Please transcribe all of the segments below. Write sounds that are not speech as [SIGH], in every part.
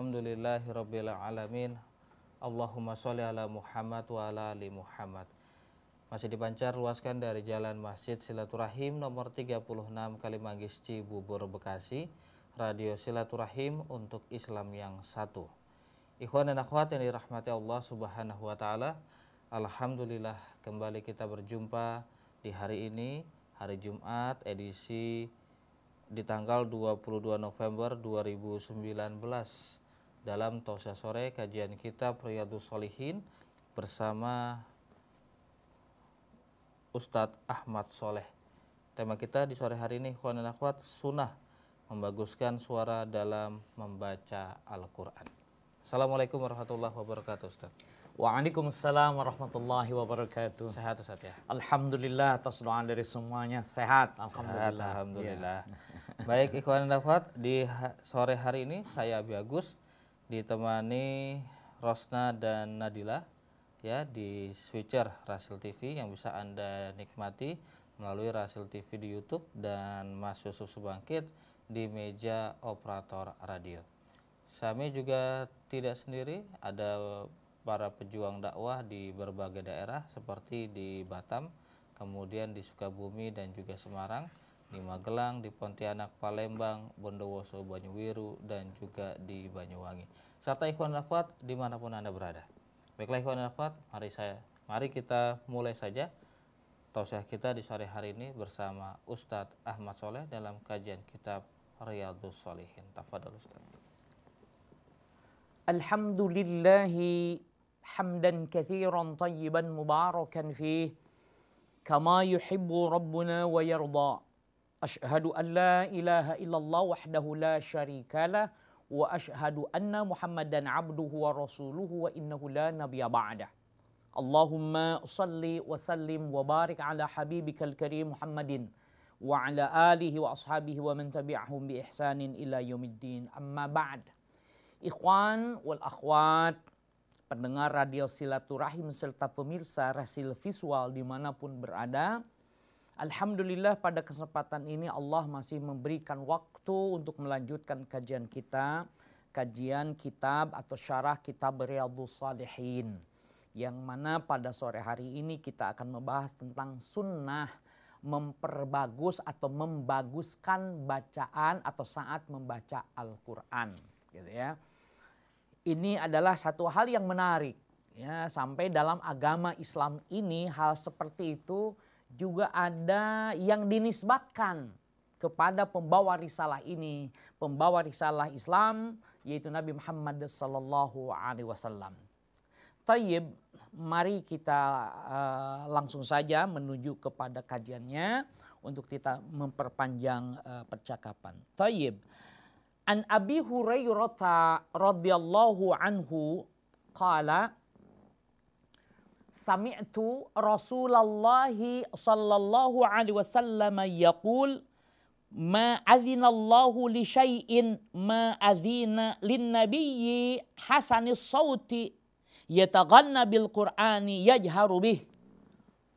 alhamdulillahirrabbilalamin Allahumma sholli ala Muhammad wa ala ali Muhammad. Masih dipancar luaskan dari Jalan Masjid Silaturahim nomor 36 Kalimanggis Cibubur Bekasi. Radio Silaturahim untuk Islam yang satu. Ikhwan dan akhwat yang dirahmati Allah Subhanahu wa taala. Alhamdulillah kembali kita berjumpa di hari ini, hari Jumat edisi di tanggal 22 November 2019 dalam Tausiah Sore kajian kita Riyadus Solihin bersama Ustadz Ahmad Soleh. Tema kita di sore hari ini, Khuan dan Akhwat, Sunnah, membaguskan suara dalam membaca Al-Quran. Assalamualaikum warahmatullahi wabarakatuh, Ustaz. Waalaikumsalam warahmatullahi wabarakatuh. Sehat Ustaz ya. Alhamdulillah atas doa dari semuanya sehat. Alhamdulillah. alhamdulillah. Ya. Baik ikhwan dan akhwat, di sore hari ini saya Abi Agus ditemani Rosna dan Nadila ya di switcher Rasil TV yang bisa Anda nikmati melalui Rasil TV di YouTube dan Mas Yusuf Subangkit di meja operator radio. Sami juga tidak sendiri, ada para pejuang dakwah di berbagai daerah seperti di Batam, kemudian di Sukabumi dan juga Semarang di Magelang, di Pontianak, Palembang, Bondowoso, Banyuwiru, dan juga di Banyuwangi. Serta ikhwan akhwat dimanapun Anda berada. Baiklah ikhwan akhwat, mari, saya, mari kita mulai saja tausiah kita di sore hari ini bersama Ustadz Ahmad Soleh dalam kajian kitab Riyadus Salihin Tafadhal Ustadz. Alhamdulillahi hamdan kathiran tayyiban mubarakan fih kama yuhibbu rabbuna wa yardha أشهد أن لا إله إلا الله la لا wa له anna أن abduhu wa ورسوله wa innahu la nabiyya ba'dah. صل salli wa sallim wa barik ala وعلى آله وأصحابه wa ala بإحسان wa ashabihi wa أما بعد bi والأخوات Ikhwan wal akhwat, pendengar radio silaturahim serta pemirsa Rasil Visual dimanapun berada, Alhamdulillah pada kesempatan ini Allah masih memberikan waktu untuk melanjutkan kajian kita. Kajian kitab atau syarah kitab Riyadhus Salihin. Yang mana pada sore hari ini kita akan membahas tentang sunnah memperbagus atau membaguskan bacaan atau saat membaca Al-Quran. Gitu ya. Ini adalah satu hal yang menarik. Ya, sampai dalam agama Islam ini hal seperti itu juga ada yang dinisbatkan kepada pembawa risalah ini, pembawa risalah Islam yaitu Nabi Muhammad sallallahu alaihi wasallam. Tayyib, mari kita uh, langsung saja menuju kepada kajiannya untuk kita memperpanjang uh, percakapan. Tayyib. An Abi Hurairah radhiyallahu anhu qala sami'tu Rasulullah sallallahu alaihi wasallam yaqul ma adzinallahu li syai'in ma adzina lin nabiyyi hasanis sauti yataghanna bil qur'ani yajharu bih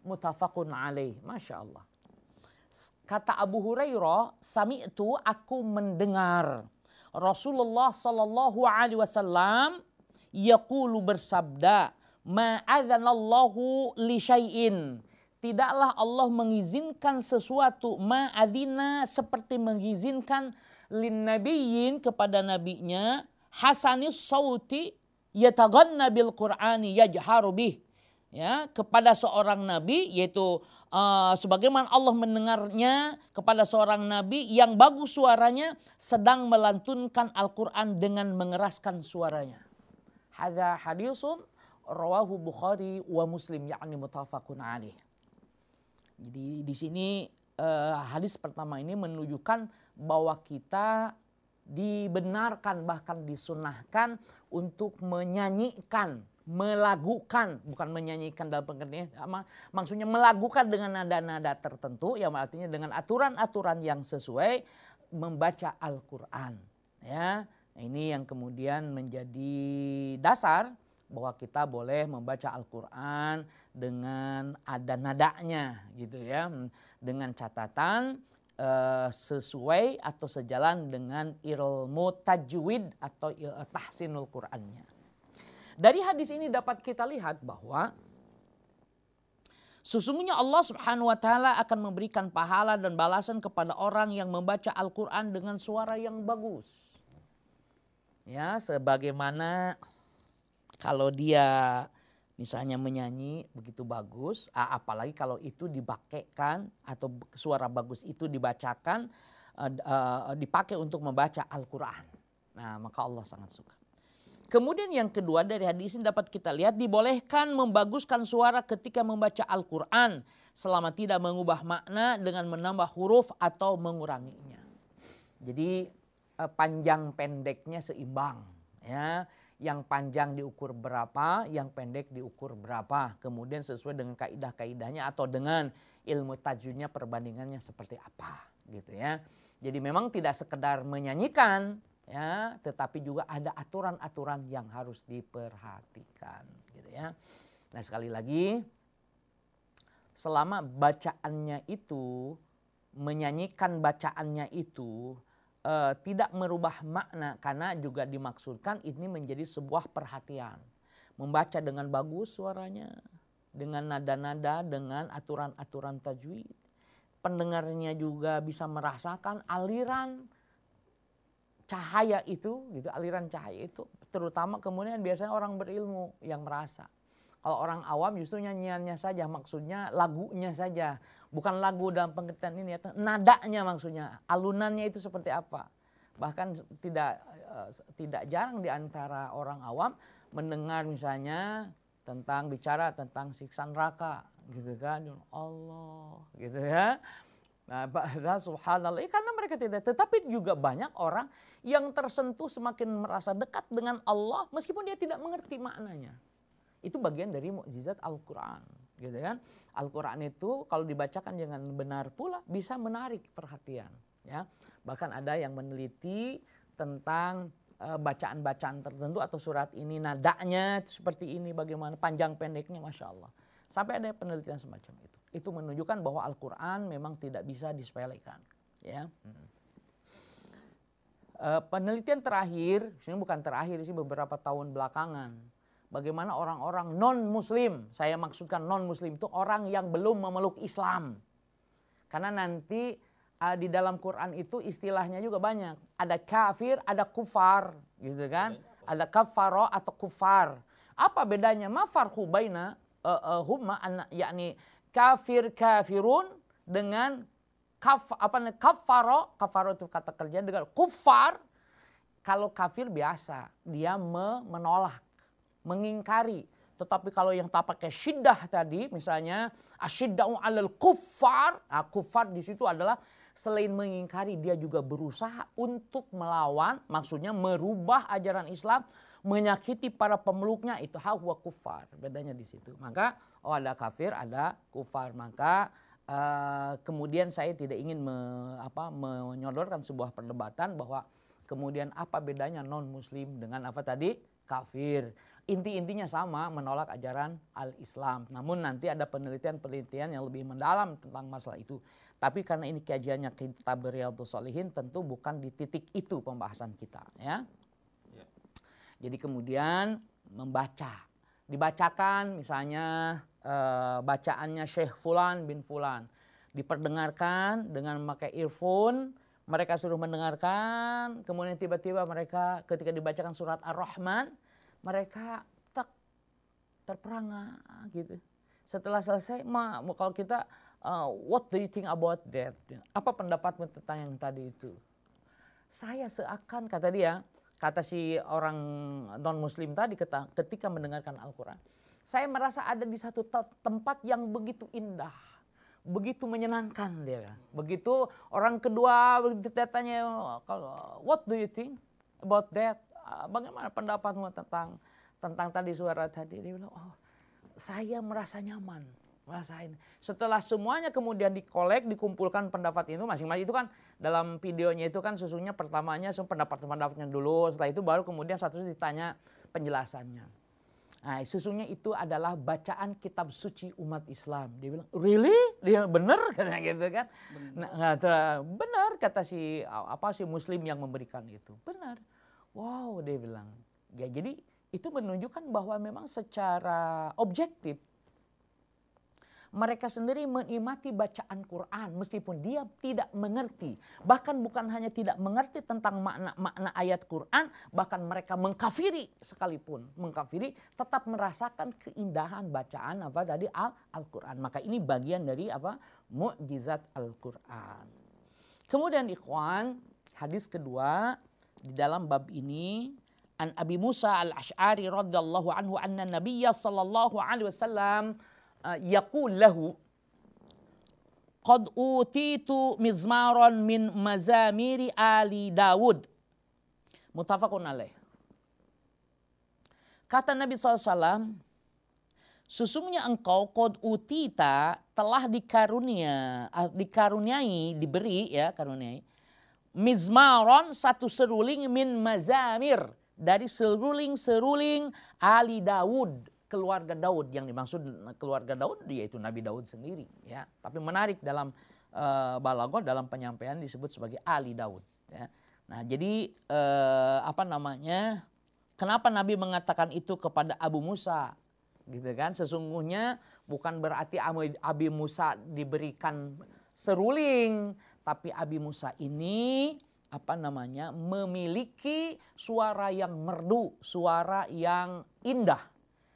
mutafaqun alaih Masya Allah kata Abu Hurairah sami'tu aku mendengar Rasulullah sallallahu alaihi wasallam yaqulu bersabda ma'adzanallahu li syai'in. Tidaklah Allah mengizinkan sesuatu ma'adina seperti mengizinkan lin nabiyyin kepada nabinya hasanis sauti yataganna bil qur'ani yajharu bih. Ya, kepada seorang nabi yaitu uh, sebagaimana Allah mendengarnya kepada seorang nabi yang bagus suaranya sedang melantunkan Al-Qur'an dengan mengeraskan suaranya. Hadza hadisun rawahu Bukhari wa Muslim yakni mutafakun alih. Jadi di sini uh, hadis pertama ini menunjukkan bahwa kita dibenarkan bahkan disunahkan untuk menyanyikan melagukan bukan menyanyikan dalam pengertian maksudnya melagukan dengan nada-nada tertentu yang artinya dengan aturan-aturan yang sesuai membaca Al-Qur'an ya nah, ini yang kemudian menjadi dasar bahwa kita boleh membaca Al-Quran dengan ada nadanya gitu ya. Dengan catatan uh, sesuai atau sejalan dengan ilmu tajwid atau il eh, tahsinul Qur'annya. Dari hadis ini dapat kita lihat bahwa Sesungguhnya Allah Subhanahu wa taala akan memberikan pahala dan balasan kepada orang yang membaca Al-Qur'an dengan suara yang bagus. Ya, sebagaimana kalau dia misalnya menyanyi begitu bagus, apalagi kalau itu dibakekan atau suara bagus itu dibacakan, dipakai untuk membaca Al-Quran. Nah maka Allah sangat suka. Kemudian yang kedua dari hadis ini dapat kita lihat dibolehkan membaguskan suara ketika membaca Al-Quran selama tidak mengubah makna dengan menambah huruf atau menguranginya. Jadi e, panjang pendeknya seimbang ya yang panjang diukur berapa, yang pendek diukur berapa. Kemudian sesuai dengan kaidah-kaidahnya atau dengan ilmu tajunya perbandingannya seperti apa gitu ya. Jadi memang tidak sekedar menyanyikan ya, tetapi juga ada aturan-aturan yang harus diperhatikan gitu ya. Nah, sekali lagi selama bacaannya itu menyanyikan bacaannya itu uh, tidak merubah makna karena juga dimaksudkan ini menjadi sebuah perhatian. Membaca dengan bagus suaranya, dengan nada-nada, dengan aturan-aturan tajwid. Pendengarnya juga bisa merasakan aliran cahaya itu, gitu, aliran cahaya itu terutama kemudian biasanya orang berilmu yang merasa. Kalau orang awam justru nyanyiannya saja, maksudnya lagunya saja bukan lagu dalam pengertian ini ya, nadanya maksudnya, alunannya itu seperti apa. Bahkan tidak eh, tidak jarang di antara orang awam mendengar misalnya tentang bicara tentang siksa neraka gitu kan ya Allah gitu ya Nah, ya subhanallah, ya karena mereka tidak, tetapi juga banyak orang yang tersentuh semakin merasa dekat dengan Allah meskipun dia tidak mengerti maknanya. Itu bagian dari mukjizat Al-Quran gitu kan. Al-Qur'an itu kalau dibacakan dengan benar pula bisa menarik perhatian ya. Bahkan ada yang meneliti tentang eh, bacaan-bacaan tertentu atau surat ini nadanya seperti ini bagaimana panjang pendeknya Masya Allah. Sampai ada penelitian semacam itu. Itu menunjukkan bahwa Al-Quran memang tidak bisa disepelekan. Ya. Hmm. Eh, penelitian terakhir, sebenarnya bukan terakhir sih beberapa tahun belakangan bagaimana orang-orang non-muslim, saya maksudkan non-muslim itu orang yang belum memeluk Islam. Karena nanti uh, di dalam Quran itu istilahnya juga banyak. Ada kafir, ada kufar, gitu kan? Ada kafaro atau kufar. Apa bedanya? Mafar hubaina uh, eh, uh, eh, huma anak yakni kafir kafirun dengan kaf apa nih kafaro kafaro itu kata kerja dengan kufar kalau kafir biasa dia menolak mengingkari. Tetapi kalau yang tak pakai syiddah tadi misalnya asyidda'u alal kufar. Nah, kufar di situ adalah selain mengingkari dia juga berusaha untuk melawan maksudnya merubah ajaran Islam menyakiti para pemeluknya itu hawa kufar bedanya di situ maka oh ada kafir ada kufar maka uh, kemudian saya tidak ingin me, apa, menyodorkan sebuah perdebatan bahwa kemudian apa bedanya non muslim dengan apa tadi kafir inti-intinya sama menolak ajaran al-Islam. Namun nanti ada penelitian-penelitian yang lebih mendalam tentang masalah itu. Tapi karena ini kajiannya kita beriyadus solihin tentu bukan di titik itu pembahasan kita. Ya. Ya. Jadi kemudian membaca. Dibacakan misalnya e, bacaannya Syekh Fulan bin Fulan. Diperdengarkan dengan memakai earphone mereka suruh mendengarkan, kemudian tiba-tiba mereka ketika dibacakan surat Ar-Rahman, mereka tak terperangah gitu. Setelah selesai, ma, kalau kita uh, what do you think about that? Apa pendapatmu tentang yang tadi itu? Saya seakan kata dia, kata si orang non muslim tadi ketika mendengarkan Al-Qur'an, saya merasa ada di satu tempat yang begitu indah, begitu menyenangkan dia. Begitu orang kedua bertanya kalau what do you think about that? Ah, bagaimana pendapatmu tentang tentang tadi suara tadi? Dia bilang, oh saya merasa nyaman. Merasa ini. Setelah semuanya kemudian dikolek, dikumpulkan pendapat itu masing-masing. Itu kan dalam videonya itu kan susunya pertamanya semua pendapat-pendapatnya dulu. Setelah itu baru kemudian satu ditanya penjelasannya. Nah, susunya itu adalah bacaan kitab suci umat Islam. Dia bilang, really? Dia bener [LAUGHS] katanya gitu kan? Bener. Nah, nah bener kata si apa si Muslim yang memberikan itu, bener. Wow, dia bilang. Ya jadi itu menunjukkan bahwa memang secara objektif mereka sendiri mengimati bacaan Quran meskipun dia tidak mengerti. Bahkan bukan hanya tidak mengerti tentang makna-makna ayat Quran, bahkan mereka mengkafiri sekalipun. Mengkafiri tetap merasakan keindahan bacaan apa tadi Al-Quran. Maka ini bagian dari apa mukjizat Al-Quran. Kemudian ikhwan, hadis kedua di dalam bab ini an Abi Musa al Ashari radhiyallahu anhu an Nabi sallallahu alaihi wasallam uh, yaqul lahu qad utitu mizmaran min mazamiri ali Dawud muttafaqun alaih kata Nabi SAW sesungguhnya engkau qad utita telah dikarunia dikaruniai diberi ya karuniai mizmaron satu seruling min mazamir dari seruling-seruling Ali Dawud keluarga Daud yang dimaksud keluarga Daud yaitu Nabi Daud sendiri ya tapi menarik dalam e, eh, balago dalam penyampaian disebut sebagai Ali Daud ya. nah jadi e, apa namanya kenapa Nabi mengatakan itu kepada Abu Musa gitu kan sesungguhnya bukan berarti Abi Musa diberikan seruling tapi Abi Musa ini apa namanya memiliki suara yang merdu, suara yang indah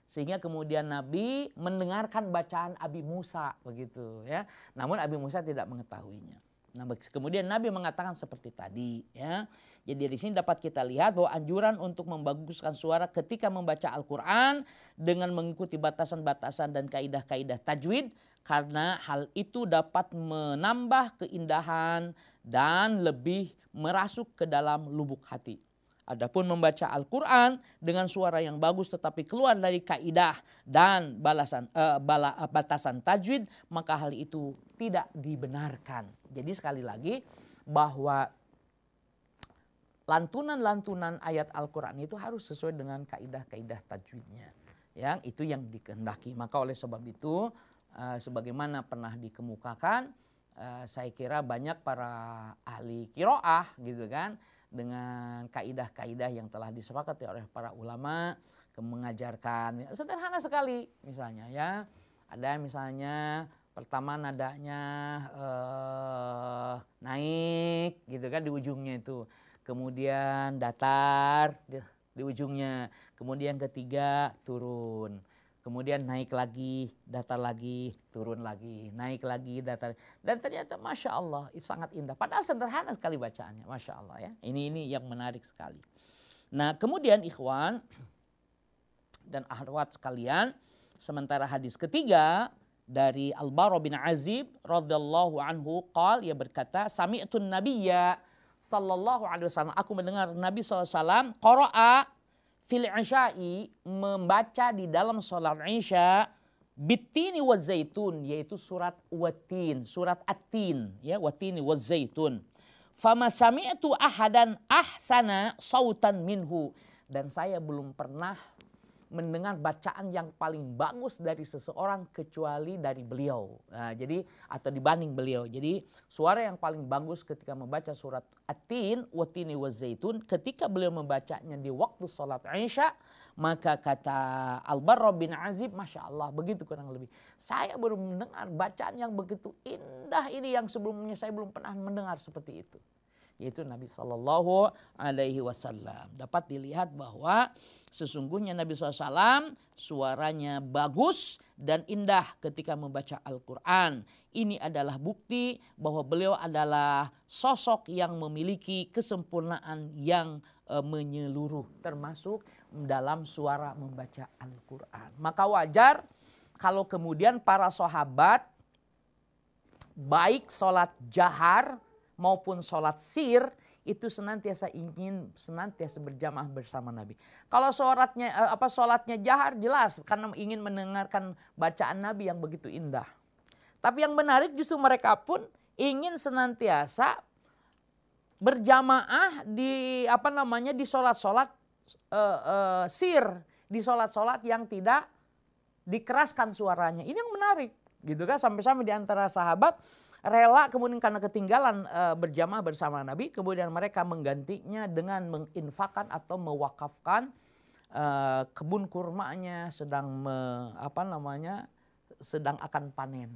sehingga kemudian Nabi mendengarkan bacaan Abi Musa begitu ya. Namun Abi Musa tidak mengetahuinya. Nah, kemudian Nabi mengatakan seperti tadi ya. Jadi di sini dapat kita lihat bahwa anjuran untuk membaguskan suara ketika membaca Al-Qur'an dengan mengikuti batasan-batasan dan kaidah-kaidah tajwid karena hal itu dapat menambah keindahan dan lebih merasuk ke dalam lubuk hati. Adapun membaca Al-Quran dengan suara yang bagus tetapi keluar dari kaidah dan balasan uh, bala, eh, batasan tajwid maka hal itu tidak dibenarkan. Jadi sekali lagi bahwa lantunan-lantunan ayat Al-Quran itu harus sesuai dengan kaidah-kaidah tajwidnya. Yang itu yang dikehendaki. Maka oleh sebab itu Eh, sebagaimana pernah dikemukakan eh, saya kira banyak para ahli kiroah gitu kan dengan kaidah-kaidah yang telah disepakati oleh para ulama mengajarkan ya, sederhana sekali misalnya ya ada misalnya pertama nadanya eh, naik gitu kan di ujungnya itu kemudian datar di, di ujungnya kemudian ketiga turun kemudian naik lagi, datar lagi, turun lagi, naik lagi, datar. Dan ternyata Masya Allah, itu sangat indah. Padahal sederhana sekali bacaannya, Masya Allah ya. Ini ini yang menarik sekali. Nah kemudian ikhwan dan ahwat sekalian, sementara hadis ketiga dari al baro bin Azib radhiyallahu anhu qal ia berkata sami'tun nabiyya sallallahu alaihi wasallam aku mendengar Nabi sallallahu alaihi wasallam qara'a fil isya'i membaca di dalam sholat isya bitini wa zaitun yaitu surat watin surat atin ya watini wa zaitun fama sami'tu ahadan ahsana sautan minhu dan saya belum pernah mendengar bacaan yang paling bagus dari seseorang kecuali dari beliau. Nah, jadi atau dibanding beliau. Jadi suara yang paling bagus ketika membaca surat Atin watini wazaitun ketika beliau membacanya di waktu sholat Isya maka kata Al-Barra bin Azib Masya Allah begitu kurang lebih. Saya baru mendengar bacaan yang begitu indah ini yang sebelumnya saya belum pernah mendengar seperti itu yaitu Nabi Shallallahu Alaihi Wasallam. Dapat dilihat bahwa sesungguhnya Nabi SAW suaranya bagus dan indah ketika membaca Al-Quran. Ini adalah bukti bahwa beliau adalah sosok yang memiliki kesempurnaan yang e, menyeluruh termasuk dalam suara membaca Al-Quran. Maka wajar kalau kemudian para sahabat baik sholat jahar maupun sholat sir itu senantiasa ingin senantiasa berjamaah bersama Nabi. Kalau sholatnya eh, apa sholatnya jahar jelas karena ingin mendengarkan bacaan Nabi yang begitu indah. Tapi yang menarik justru mereka pun ingin senantiasa berjamaah di apa namanya di sholat-sholat uh, uh, sir, di sholat-sholat yang tidak dikeraskan suaranya. Ini yang menarik gitu kan sampai-sampai di antara sahabat rela kemudian karena ketinggalan e, berjamaah bersama Nabi, kemudian mereka menggantinya dengan menginfakan atau mewakafkan e, kebun kurmanya sedang me, apa namanya sedang akan panen.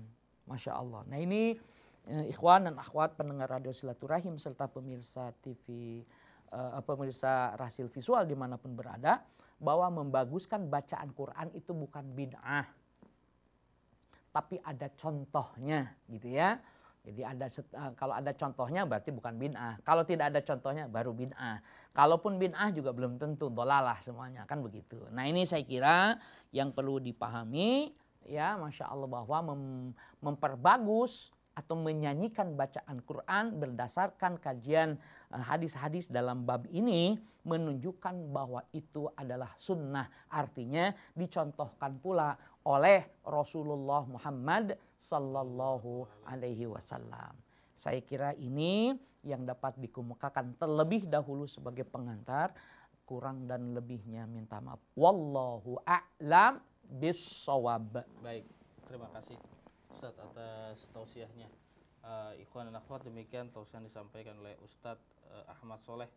Masya Allah. Nah ini e, ikhwan dan akhwat pendengar radio silaturahim serta pemirsa TV e, pemirsa rasil visual dimanapun berada bahwa membaguskan bacaan Quran itu bukan bid'ah tapi ada contohnya gitu ya. Jadi ada eh, kalau ada contohnya berarti bukan bin'ah. Kalau tidak ada contohnya baru bin'ah. Kalaupun bin'ah juga belum tentu dolalah semuanya kan begitu. Nah ini saya kira yang perlu dipahami ya Masya Allah bahwa mem, memperbagus atau menyanyikan bacaan Quran berdasarkan kajian eh, hadis-hadis dalam bab ini menunjukkan bahwa itu adalah sunnah. Artinya dicontohkan pula oleh Rasulullah Muhammad sallallahu alaihi wasallam. Saya kira ini yang dapat dikemukakan terlebih dahulu sebagai pengantar kurang dan lebihnya minta maaf. Wallahu a'lam bisawab. Baik, terima kasih Ustaz atas tausiahnya. Uh, ikhwan dan akhwat demikian tausiah yang disampaikan oleh Ustaz uh, eh, Ahmad Soleh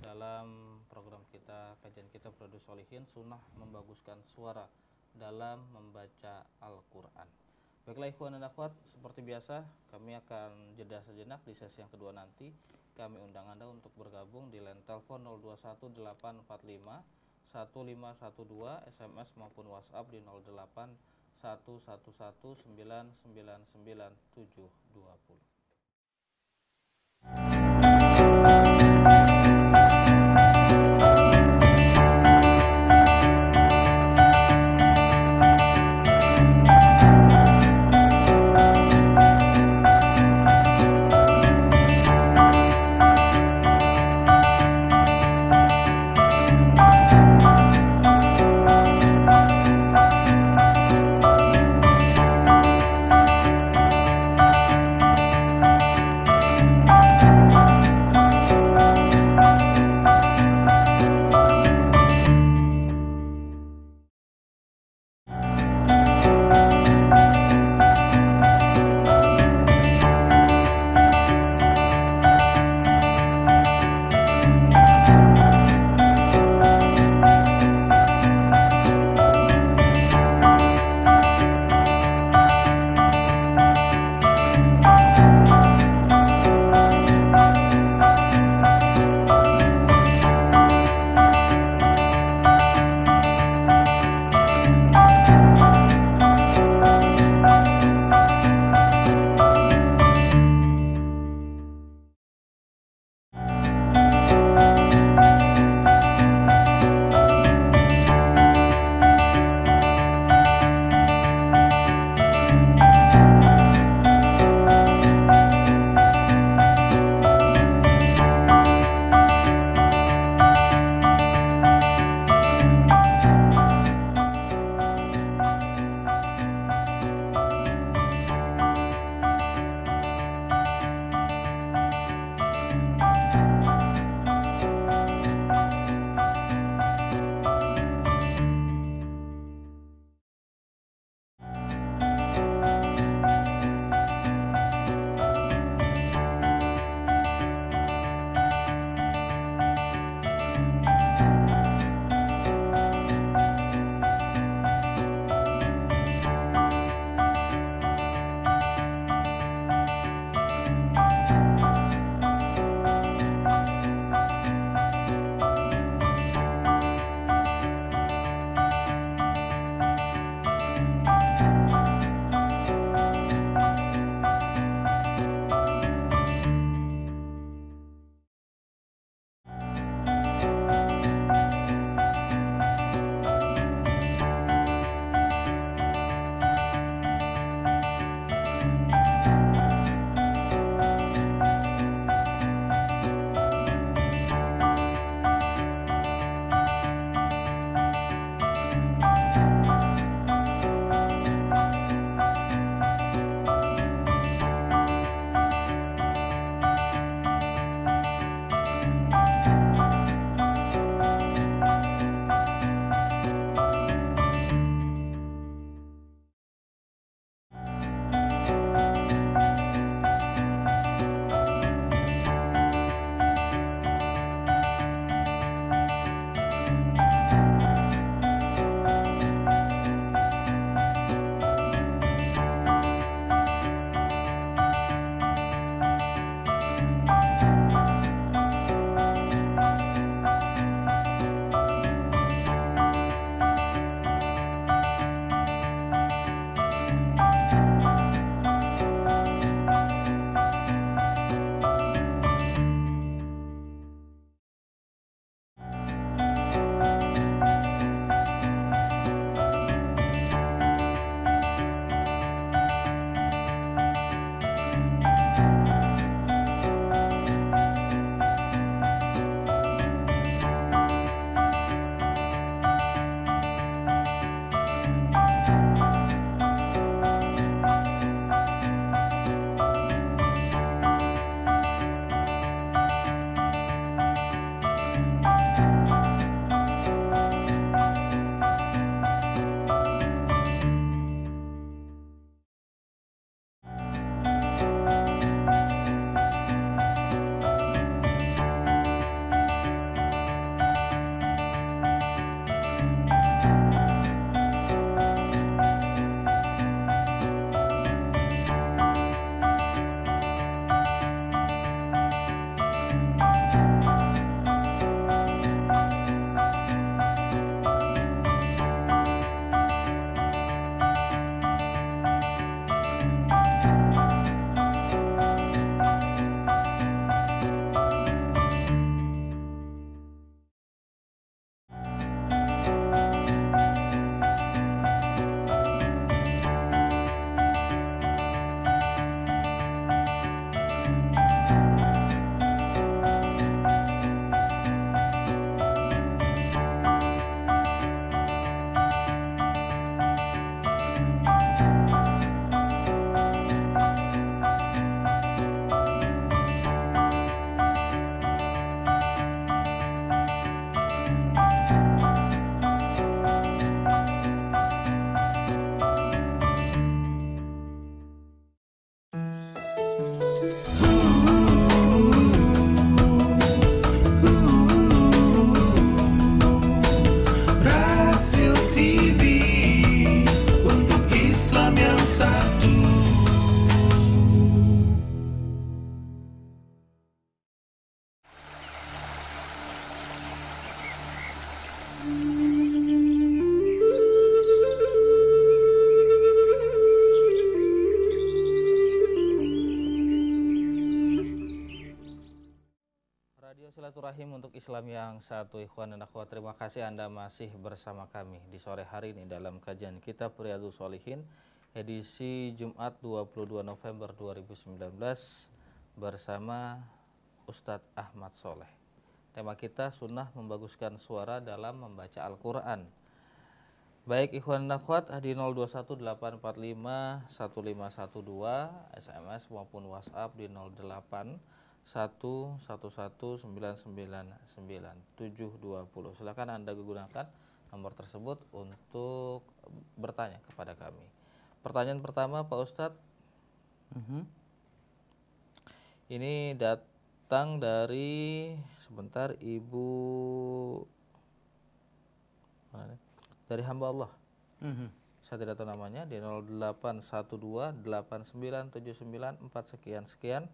dalam program kita kajian kita Produs Solihin Sunnah Membaguskan Suara dalam membaca Al-Quran. Baiklah ikhwan dan akhwat, seperti biasa kami akan jeda sejenak di sesi yang kedua nanti. Kami undang Anda untuk bergabung di line telepon 021845 1512 SMS maupun WhatsApp di 08 111 999 Bismillahirrahmanirrahim untuk Islam yang satu ikhwan dan akhwat terima kasih Anda masih bersama kami di sore hari ini dalam kajian kitab Riyadhus Shalihin edisi Jumat 22 November 2019 bersama Ustadz Ahmad Soleh tema kita sunnah membaguskan suara dalam membaca Al-Quran baik ikhwan dan akhwat di 0218451512 SMS maupun WhatsApp di 08 puluh Silakan Anda gunakan nomor tersebut untuk bertanya kepada kami. Pertanyaan pertama Pak Ustadz. Mm -hmm. Ini datang dari sebentar Ibu dari hamba Allah. Mm -hmm. Saya tidak tahu namanya di empat sekian sekian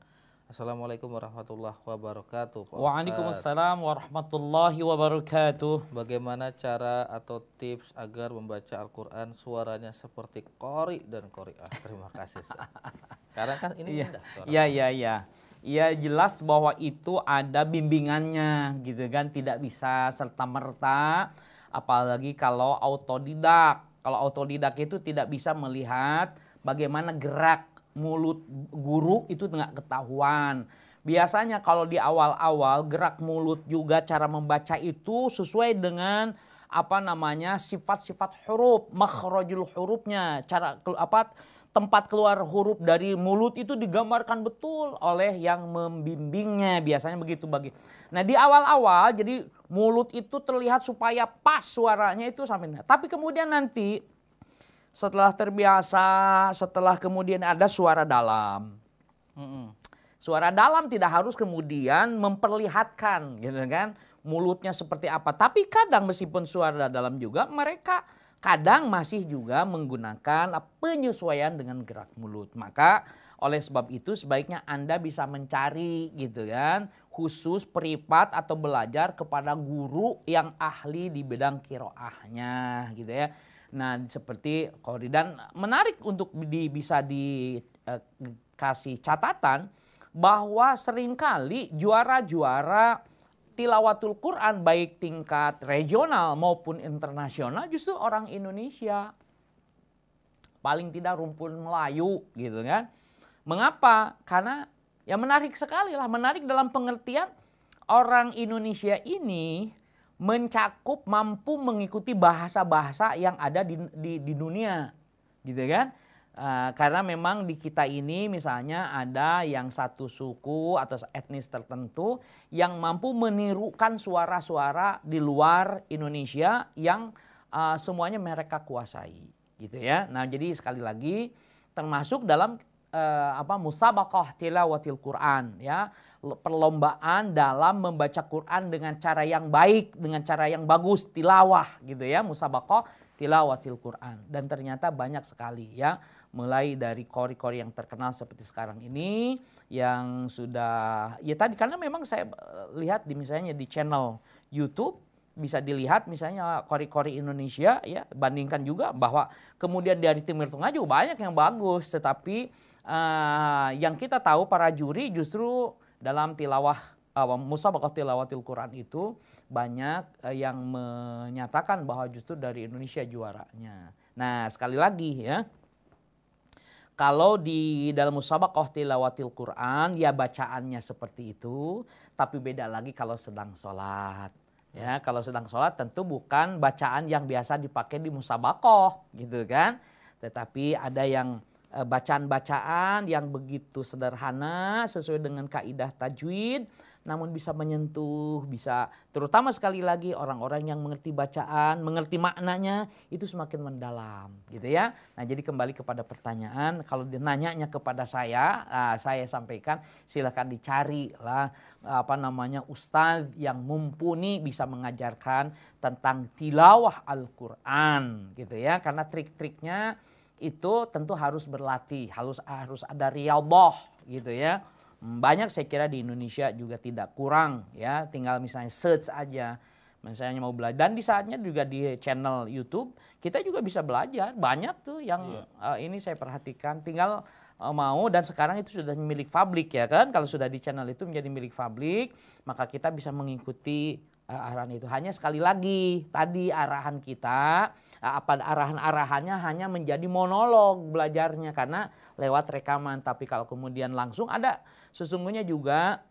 Assalamualaikum warahmatullahi wabarakatuh. Pak Waalaikumsalam warahmatullahi wabarakatuh. Bagaimana cara atau tips agar membaca Al-Quran suaranya seperti kori dan Ah, Terima kasih. Karena kan ini iya. indah Iya, iya, iya. Ya jelas bahwa itu ada bimbingannya gitu kan. Tidak bisa serta-merta apalagi kalau autodidak. Kalau autodidak itu tidak bisa melihat bagaimana gerak mulut guru itu nggak ketahuan. Biasanya kalau di awal-awal gerak mulut juga cara membaca itu sesuai dengan apa namanya sifat-sifat huruf, makhrajul hurufnya, cara apa tempat keluar huruf dari mulut itu digambarkan betul oleh yang membimbingnya biasanya begitu bagi. Nah di awal-awal jadi mulut itu terlihat supaya pas suaranya itu sampai. Tapi kemudian nanti setelah terbiasa, setelah kemudian ada suara dalam. Mm-mm. Suara dalam tidak harus kemudian memperlihatkan, gitu kan, mulutnya seperti apa. Tapi kadang meskipun suara dalam juga mereka kadang masih juga menggunakan penyesuaian dengan gerak mulut. Maka oleh sebab itu sebaiknya Anda bisa mencari gitu kan khusus peripat atau belajar kepada guru yang ahli di bidang kiroahnya gitu ya. Nah, seperti Kori dan menarik untuk di, bisa dikasih eh, catatan bahwa seringkali juara-juara tilawatul Quran baik tingkat regional maupun internasional justru orang Indonesia. Paling tidak rumpun Melayu gitu kan. Mengapa? Karena ya menarik sekali lah, menarik dalam pengertian orang Indonesia ini mencakup mampu mengikuti bahasa-bahasa yang ada di, di, di dunia gitu kan Uh, karena memang di kita ini misalnya ada yang satu suku atau etnis tertentu yang mampu menirukan suara-suara di luar Indonesia yang uh, semuanya mereka kuasai gitu ya. Nah, jadi sekali lagi termasuk dalam uh, apa musabakoh tilawatil Quran ya perlombaan dalam membaca Quran dengan cara yang baik, dengan cara yang bagus, tilawah gitu ya, musabakoh tilawatil Quran. Dan ternyata banyak sekali ya, mulai dari kori-kori yang terkenal seperti sekarang ini, yang sudah, ya tadi karena memang saya eh, lihat di misalnya di channel YouTube, bisa dilihat misalnya kori-kori Indonesia ya bandingkan juga bahwa kemudian dari Timur Tengah juga banyak yang bagus tetapi uh, yang kita tahu para juri justru dalam tilawah uh, musabaqah tilawatil Quran itu banyak uh, yang menyatakan bahwa justru dari Indonesia juaranya. Nah, sekali lagi ya. Kalau di dalam musabaqah tilawatil Quran ya bacaannya seperti itu, tapi beda lagi kalau sedang sholat. Ya, kalau sedang sholat tentu bukan bacaan yang biasa dipakai di musabakoh gitu kan. Tetapi ada yang Eh, bacaan-bacaan yang begitu sederhana sesuai dengan kaidah tajwid namun bisa menyentuh, bisa terutama sekali lagi orang-orang yang mengerti bacaan, mengerti maknanya itu semakin mendalam gitu ya. Nah jadi kembali kepada pertanyaan, kalau ditanya kepada saya, nah, saya sampaikan silahkan dicari lah apa namanya ustadz yang mumpuni bisa mengajarkan tentang tilawah Al-Quran gitu ya. Karena trik-triknya itu tentu harus berlatih, harus harus ada riyadhah gitu ya. Hmm, banyak saya kira di Indonesia juga tidak kurang ya, tinggal misalnya search aja misalnya mau belajar dan di saatnya juga di channel YouTube kita juga bisa belajar banyak tuh yang yeah. Iya. uh, ini saya perhatikan tinggal uh, mau dan sekarang itu sudah milik publik ya kan kalau sudah di channel itu menjadi milik publik maka kita bisa mengikuti Eh, arahan itu. Hanya sekali lagi tadi arahan kita eh, apa arahan-arahannya hanya menjadi monolog belajarnya karena lewat rekaman. Tapi kalau kemudian langsung ada sesungguhnya juga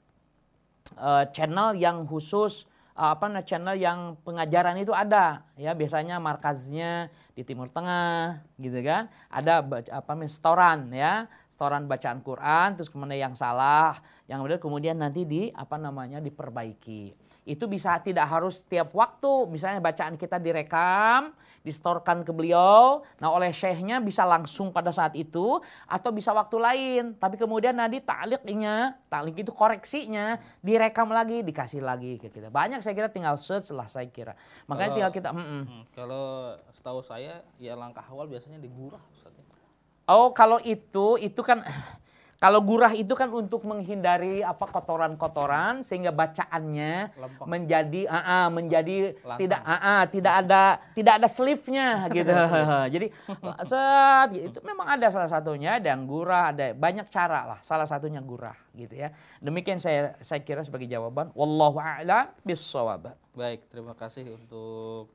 uh, channel yang khusus uh, apa namanya channel yang pengajaran itu ada ya biasanya markaznya di Timur Tengah gitu kan ada apa restoran ya restoran bacaan Quran terus kemudian yang salah yang kemudian nanti di apa namanya diperbaiki itu bisa tidak harus tiap waktu. Misalnya bacaan kita direkam, distorkan ke beliau. Nah oleh syekhnya bisa langsung pada saat itu atau bisa waktu lain. Tapi kemudian nanti takliknya, taklik itu koreksinya direkam lagi, dikasih lagi ke kita. Banyak saya kira tinggal search lah saya kira. Makanya kalau, tinggal kita. Mm -mm. Kalau setahu saya ya langkah awal biasanya digurah. Ustaz. Oh kalau itu, itu kan kalau gurah itu kan untuk menghindari apa kotoran-kotoran sehingga bacaannya Lempok. menjadi uh, uh, menjadi tidak uh, uh, tidak ada tidak ada sleeve-nya gitu. [LAUGHS] Iya. Jadi set gitu. itu memang ada salah satunya dan gurah ada banyak cara lah salah satunya gurah gitu ya. Demikian saya saya kira sebagai jawaban wallahu a'lam bissawab. Baik, terima kasih untuk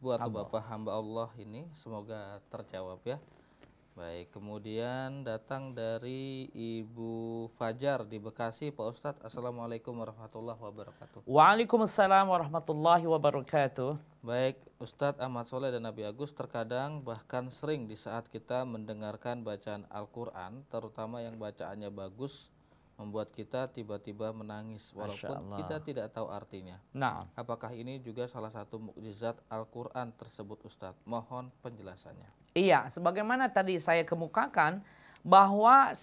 Ibu atau Bapak hamba Allah ini semoga terjawab ya. Baik, kemudian datang dari Ibu Fajar di Bekasi, Pak Ustadz. Assalamualaikum warahmatullahi wabarakatuh. Waalaikumsalam warahmatullahi wabarakatuh. Baik, Ustadz Ahmad Soleh dan Nabi Agus terkadang bahkan sering di saat kita mendengarkan bacaan Al-Quran, terutama yang bacaannya bagus, membuat kita tiba-tiba menangis walaupun kita tidak tahu artinya. Nah, apakah ini juga salah satu mukjizat Al-Qur'an tersebut Ustadz? Mohon penjelasannya. Iya, sebagaimana tadi saya kemukakan bahwa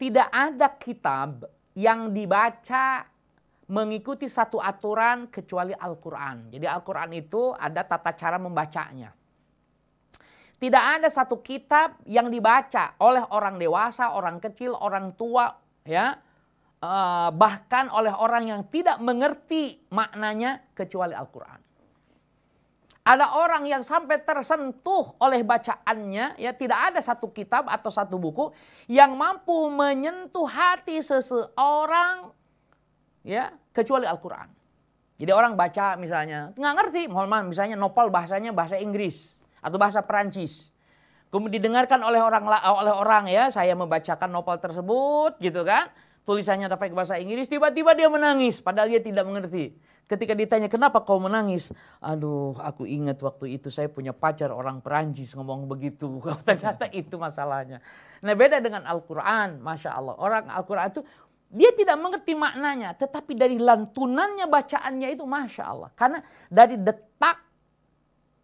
tidak ada kitab yang dibaca mengikuti satu aturan kecuali Al-Qur'an. Jadi Al-Qur'an itu ada tata cara membacanya. Tidak ada satu kitab yang dibaca oleh orang dewasa, orang kecil, orang tua, ya eh, bahkan oleh orang yang tidak mengerti maknanya kecuali Al-Qur'an. Ada orang yang sampai tersentuh oleh bacaannya ya tidak ada satu kitab atau satu buku yang mampu menyentuh hati seseorang ya kecuali Al-Qur'an. Jadi orang baca misalnya nggak ngerti, mohon maaf misalnya Nopal bahasanya bahasa Inggris atau bahasa Perancis kemudian didengarkan oleh orang oleh orang ya saya membacakan novel tersebut gitu kan tulisannya tapi bahasa Inggris tiba-tiba dia menangis padahal dia tidak mengerti ketika ditanya kenapa kau menangis aduh aku ingat waktu itu saya punya pacar orang Perancis ngomong begitu [LAUGHS] oh, ternyata itu masalahnya nah beda dengan Al-Qur'an masya Allah orang Al-Qur'an itu dia tidak mengerti maknanya, tetapi dari lantunannya bacaannya itu masya Allah. Karena dari detak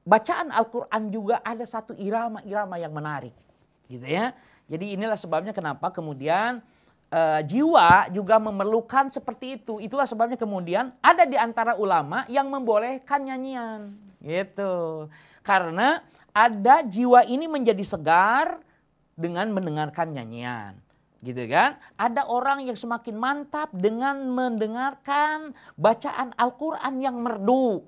bacaan Al-Quran juga ada satu irama-irama yang menarik. Gitu ya. Jadi inilah sebabnya kenapa kemudian uh, jiwa juga memerlukan seperti itu. Itulah sebabnya kemudian ada di antara ulama yang membolehkan nyanyian. Gitu. Karena ada jiwa ini menjadi segar dengan mendengarkan nyanyian. Gitu kan? Ada orang yang semakin mantap dengan mendengarkan bacaan Al-Qur'an yang merdu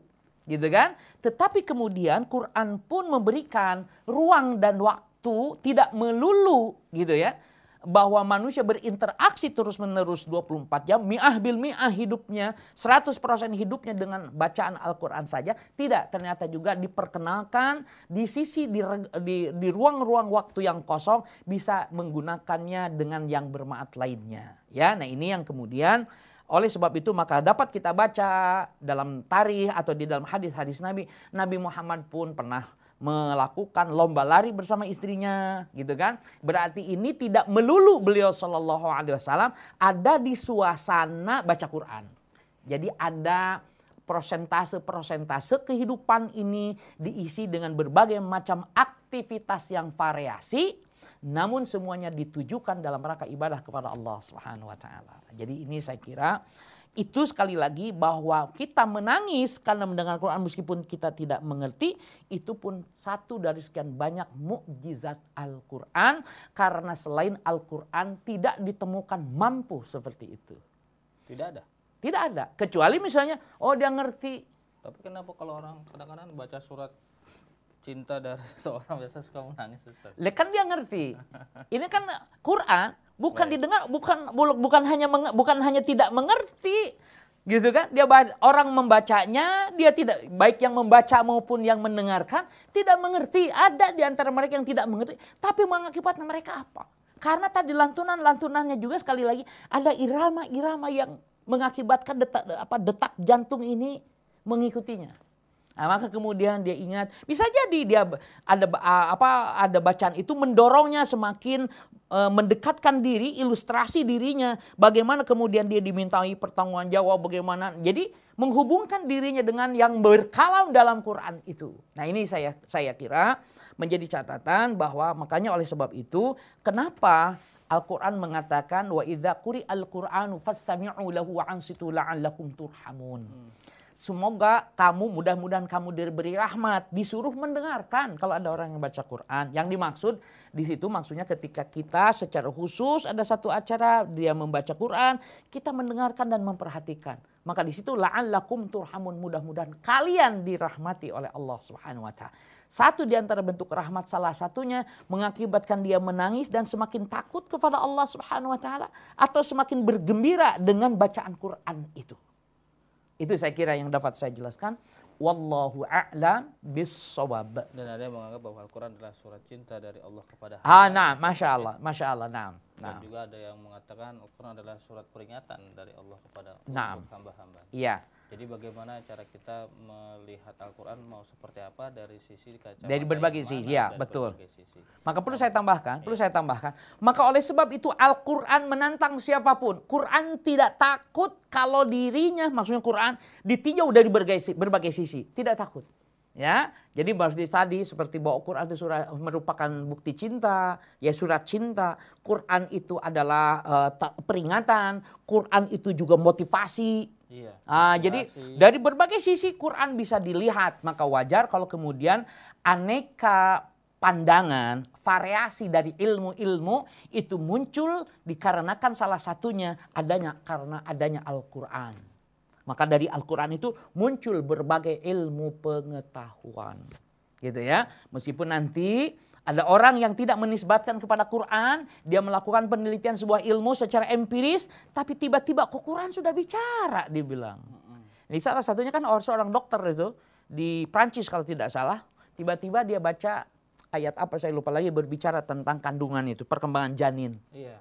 gitu kan? Tetapi kemudian Quran pun memberikan ruang dan waktu tidak melulu gitu ya bahwa manusia berinteraksi terus-menerus 24 jam, mi'ah bil mi'ah hidupnya, 100% hidupnya dengan bacaan Al-Qur'an saja, tidak ternyata juga diperkenalkan di sisi di di ruang-ruang waktu yang kosong bisa menggunakannya dengan yang bermaat lainnya. Ya, nah ini yang kemudian oleh sebab itu maka dapat kita baca dalam tarikh atau di dalam hadis-hadis Nabi, Nabi Muhammad pun pernah melakukan lomba lari bersama istrinya gitu kan berarti ini tidak melulu beliau Shallallahu Alaihi Wasallam ada di suasana baca Quran jadi ada prosentase-prosentase kehidupan ini diisi dengan berbagai macam aktivitas yang variasi namun semuanya ditujukan dalam rangka ibadah kepada Allah Subhanahu wa taala. Jadi ini saya kira itu sekali lagi bahwa kita menangis karena mendengar Quran meskipun kita tidak mengerti itu pun satu dari sekian banyak mukjizat Al-Qur'an karena selain Al-Qur'an tidak ditemukan mampu seperti itu. Tidak ada. Tidak ada kecuali misalnya oh dia ngerti. Tapi kenapa kalau orang kadang-kadang baca surat cinta dari [LAUGHS] seorang biasa suka menangis Ustaz. Lah kan dia ngerti. [LAUGHS] Ini kan Quran bukan Baik. didengar bukan bukan hanya menge, bukan hanya tidak mengerti gitu kan dia orang membacanya dia tidak baik yang membaca maupun yang mendengarkan tidak mengerti ada di antara mereka yang tidak mengerti tapi mengakibatkan mereka apa karena tadi lantunan-lantunannya juga sekali lagi ada irama-irama yang mengakibatkan detak apa detak jantung ini mengikutinya Nah, maka kemudian dia ingat, bisa jadi dia ada apa ada bacaan itu mendorongnya semakin e, mendekatkan diri, ilustrasi dirinya, bagaimana kemudian dia dimintai pertanggungan jawab, bagaimana. Jadi menghubungkan dirinya dengan yang berkalam dalam Quran itu. Nah, ini saya saya kira menjadi catatan bahwa makanya oleh sebab itu kenapa Al-Quran mengatakan wa idza quri al-Qur'anu fastami'u lahu wa ansitu la'allakum turhamun. Hmm. Semoga kamu mudah-mudahan kamu diberi rahmat, disuruh mendengarkan kalau ada orang yang baca Quran. Yang dimaksud di situ maksudnya ketika kita secara khusus ada satu acara dia membaca Quran, kita mendengarkan dan memperhatikan. Maka di situ la'allakum turhamun mudah-mudahan kalian dirahmati oleh Allah Subhanahu wa taala. Satu di antara bentuk rahmat salah satunya mengakibatkan dia menangis dan semakin takut kepada Allah Subhanahu wa taala atau semakin bergembira dengan bacaan Quran itu. Itu saya kira yang dapat saya jelaskan. Wallahu a'lam bisawab. Dan ada yang menganggap bahwa Al-Quran adalah surat cinta dari Allah kepada ah, hamba. Ah, nah, Masya Allah, Masya Allah, nah. nah. Dan juga ada yang mengatakan Al-Quran adalah surat peringatan dari Allah kepada hamba-hamba. Nah. Iya. -hamba. Jadi bagaimana cara kita melihat Al-Quran mau seperti apa dari sisi kaca dari berbagai sisi ya betul. Sisi. Maka perlu saya tambahkan, ya. perlu iya. saya tambahkan. Maka oleh sebab itu Al-Quran menantang siapapun. Quran tidak takut kalau dirinya, maksudnya Quran ditinjau dari berbagai, berbagai sisi, tidak takut. Ya, jadi baru tadi seperti bahwa Quran itu surah merupakan bukti cinta, ya surat cinta. Quran itu adalah uh, peringatan, Quran itu juga motivasi, Iya. Uh, jadi dari berbagai sisi Quran bisa dilihat, maka wajar kalau kemudian aneka pandangan, variasi dari ilmu-ilmu itu muncul dikarenakan salah satunya adanya karena adanya Al-Qur'an. Maka dari Al-Qur'an itu muncul berbagai ilmu pengetahuan. Gitu ya. Meskipun nanti ada orang yang tidak menisbatkan kepada Quran, dia melakukan penelitian sebuah ilmu secara empiris, tapi tiba-tiba kok Quran sudah bicara, dia bilang. Ini salah satunya kan orang seorang dokter itu di Prancis kalau tidak salah, tiba-tiba dia baca ayat apa saya lupa lagi berbicara tentang kandungan itu, perkembangan janin. Iya.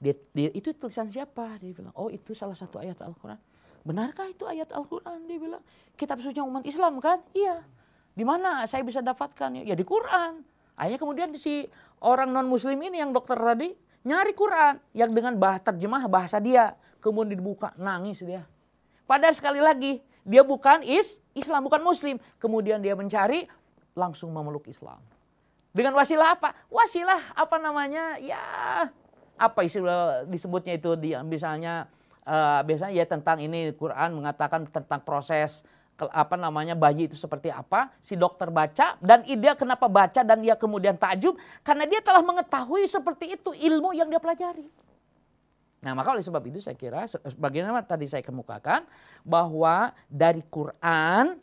Dia, dia itu tulisan siapa? Dia bilang, "Oh, itu salah satu ayat Al-Qur'an." Benarkah itu ayat Al-Qur'an? Dia bilang, "Kitab suci umat Islam kan?" Iya. Di mana saya bisa dapatkan? Ya di Quran. Akhirnya kemudian si orang non muslim ini yang dokter tadi nyari Quran yang dengan bahasa terjemah bahasa dia. Kemudian dibuka nangis dia. Padahal sekali lagi dia bukan is Islam bukan muslim. Kemudian dia mencari langsung memeluk Islam. Dengan wasilah apa? Wasilah apa namanya? Ya apa istilah eh, disebutnya itu dia misalnya uh, biasanya ya tentang ini Quran mengatakan tentang proses apa namanya bayi itu seperti apa, si dokter baca dan dia kenapa baca dan dia kemudian takjub karena dia telah mengetahui seperti itu ilmu yang dia pelajari. Nah, maka oleh sebab itu saya kira eh, bagaimana tadi saya kemukakan bahwa dari Quran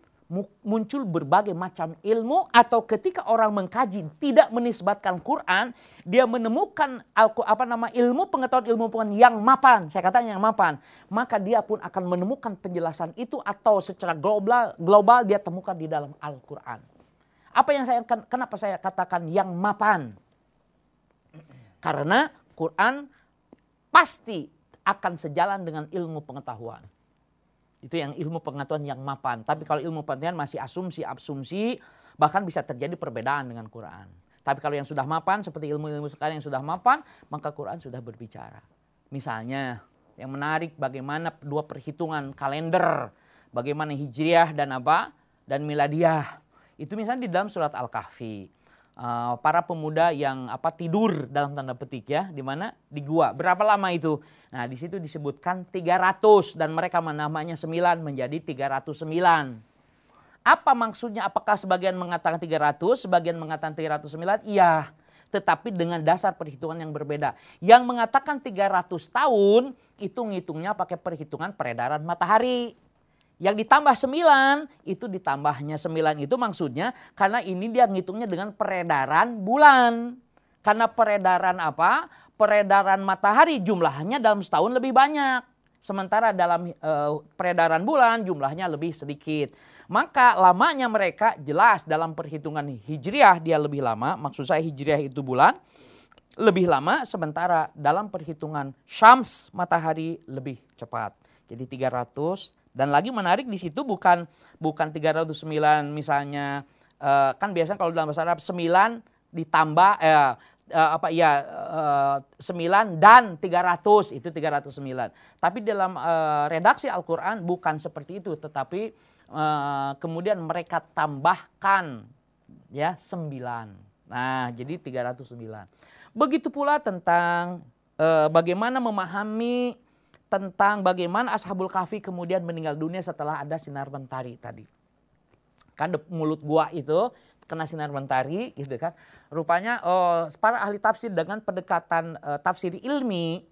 muncul berbagai macam ilmu atau ketika orang mengkaji tidak menisbatkan Quran dia menemukan apa nama ilmu pengetahuan ilmu pengetahuan yang mapan saya katakan yang mapan maka dia pun akan menemukan penjelasan itu atau secara global global dia temukan di dalam Al-Qur'an apa yang saya kenapa saya katakan yang mapan karena Quran pasti akan sejalan dengan ilmu pengetahuan itu yang ilmu pengetahuan yang mapan. Tapi kalau ilmu pengetahuan masih asumsi-asumsi, bahkan bisa terjadi perbedaan dengan Quran. Tapi kalau yang sudah mapan, seperti ilmu-ilmu sekarang yang sudah mapan, maka Quran sudah berbicara. Misalnya, yang menarik bagaimana dua perhitungan kalender, bagaimana hijriah dan apa, dan miladiah. Itu misalnya di dalam surat Al-Kahfi. Eh, para pemuda yang apa tidur dalam tanda petik ya di mana di gua berapa lama itu nah di situ disebutkan 300 dan mereka menamanya 9 menjadi 309 apa maksudnya apakah sebagian mengatakan 300 sebagian mengatakan 309 iya tetapi dengan dasar perhitungan yang berbeda. Yang mengatakan 300 tahun itu ngitungnya pakai perhitungan peredaran matahari. Yang ditambah 9 itu ditambahnya 9 itu maksudnya karena ini dia ngitungnya dengan peredaran bulan. Karena peredaran apa? Peredaran matahari jumlahnya dalam setahun lebih banyak. Sementara dalam e, peredaran bulan jumlahnya lebih sedikit. Maka lamanya mereka jelas dalam perhitungan hijriah dia lebih lama. Maksud saya hijriah itu bulan lebih lama sementara dalam perhitungan syams matahari lebih cepat. Jadi 300 dan lagi menarik di situ bukan bukan 309 misalnya eh, kan biasanya kalau dalam bahasa Arab 9 ditambah eh, uh, apa ya uh, 9 dan 300 itu 309. Tapi dalam eh, redaksi Al-Qur'an bukan seperti itu tetapi eh, kemudian mereka tambahkan ya 9. Nah, jadi 309. Begitu pula tentang eh, bagaimana memahami tentang bagaimana Ashabul Kahfi kemudian meninggal dunia setelah ada sinar mentari tadi. Kan mulut gua itu kena sinar mentari [LAUGHS] gitu kan. Rupanya oh, para ahli tafsir dengan pendekatan eh, tafsir ilmi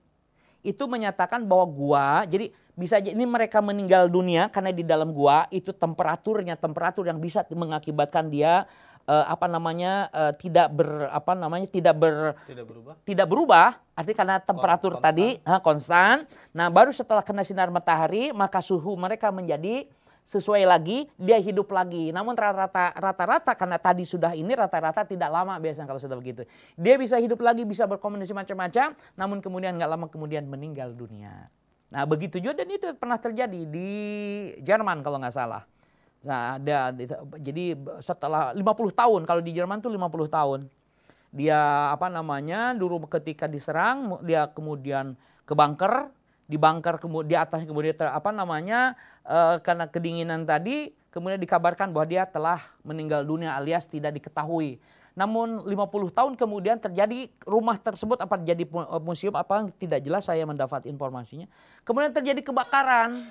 itu menyatakan bahwa gua jadi bisa jadi ini mereka meninggal dunia karena di dalam gua itu temperaturnya temperatur yang bisa mengakibatkan dia uh, apa namanya uh, tidak ber apa namanya tidak ber tidak berubah tidak berubah artinya karena temperatur konstan. tadi ha, konstan nah baru setelah kena sinar matahari maka suhu mereka menjadi sesuai lagi dia hidup lagi namun rata-rata rata-rata karena tadi sudah ini rata-rata tidak lama biasanya kalau sudah begitu dia bisa hidup lagi bisa berkomunikasi macam-macam namun kemudian nggak lama kemudian meninggal dunia nah begitu juga dan itu pernah terjadi di Jerman kalau nggak salah Nah, ada jadi setelah 50 tahun kalau di Jerman tuh 50 tahun. Dia apa namanya? dulu ketika diserang dia kemudian ke bunker, di bunker kemudian di atas kemudian ter, apa namanya? E, karena kedinginan tadi kemudian dikabarkan bahwa dia telah meninggal dunia alias tidak diketahui. Namun 50 tahun kemudian terjadi rumah tersebut apa jadi eh, museum apa tidak jelas saya mendapat informasinya. Kemudian terjadi kebakaran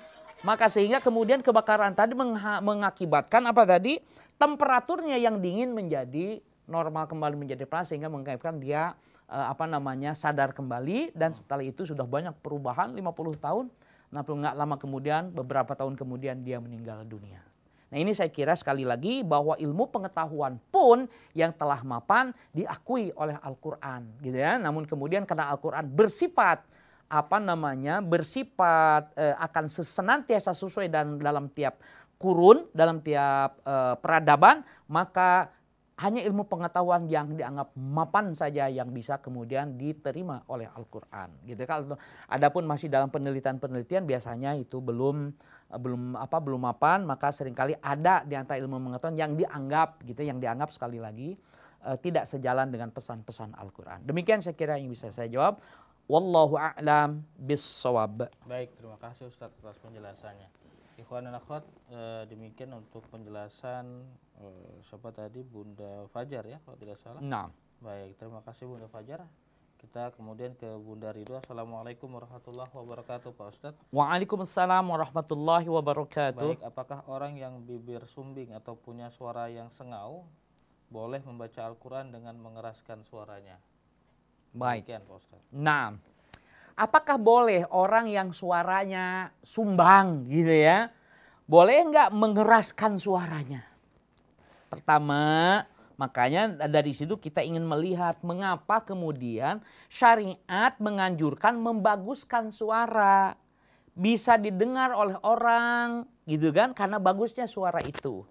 maka sehingga kemudian kebakaran tadi mengakibatkan apa tadi? Temperaturnya yang dingin menjadi normal kembali menjadi panas sehingga mengakibatkan dia eh, apa namanya sadar kembali dan setelah itu sudah banyak perubahan 50 tahun nah nggak lama kemudian beberapa tahun kemudian dia meninggal dunia. Nah ini saya kira sekali lagi bahwa ilmu pengetahuan pun yang telah mapan diakui oleh Al-Quran gitu ya. Namun kemudian karena Al-Quran bersifat apa namanya bersifat eh, akan senantiasa sesuai dan dalam tiap kurun dalam tiap eh, peradaban maka hanya ilmu pengetahuan yang dianggap mapan saja yang bisa kemudian diterima oleh Al-Qur'an gitu kan adapun masih dalam penelitian-penelitian biasanya itu belum eh, belum apa belum mapan maka seringkali ada di antara ilmu pengetahuan yang dianggap gitu yang dianggap sekali lagi eh, tidak sejalan dengan pesan-pesan Al-Qur'an demikian saya kira yang bisa saya jawab Wallahu a'lam bissawab. Baik, terima kasih Ustaz atas penjelasannya. Ikhwan dan akhwat, e, demikian untuk penjelasan e, siapa tadi Bunda Fajar ya kalau tidak salah. Nah. Baik, terima kasih Bunda Fajar. Kita kemudian ke Bunda Ridho. Assalamualaikum warahmatullahi wabarakatuh Pak Ustaz. Waalaikumsalam warahmatullahi wabarakatuh. Baik, apakah orang yang bibir sumbing atau punya suara yang sengau boleh membaca Al-Quran dengan mengeraskan suaranya? Baik. Demikian, Nah, apakah boleh orang yang suaranya sumbang gitu ya, boleh nggak mengeraskan suaranya? Pertama, makanya dari situ kita ingin melihat mengapa kemudian syariat menganjurkan membaguskan suara. Bisa didengar oleh orang gitu kan karena bagusnya suara itu.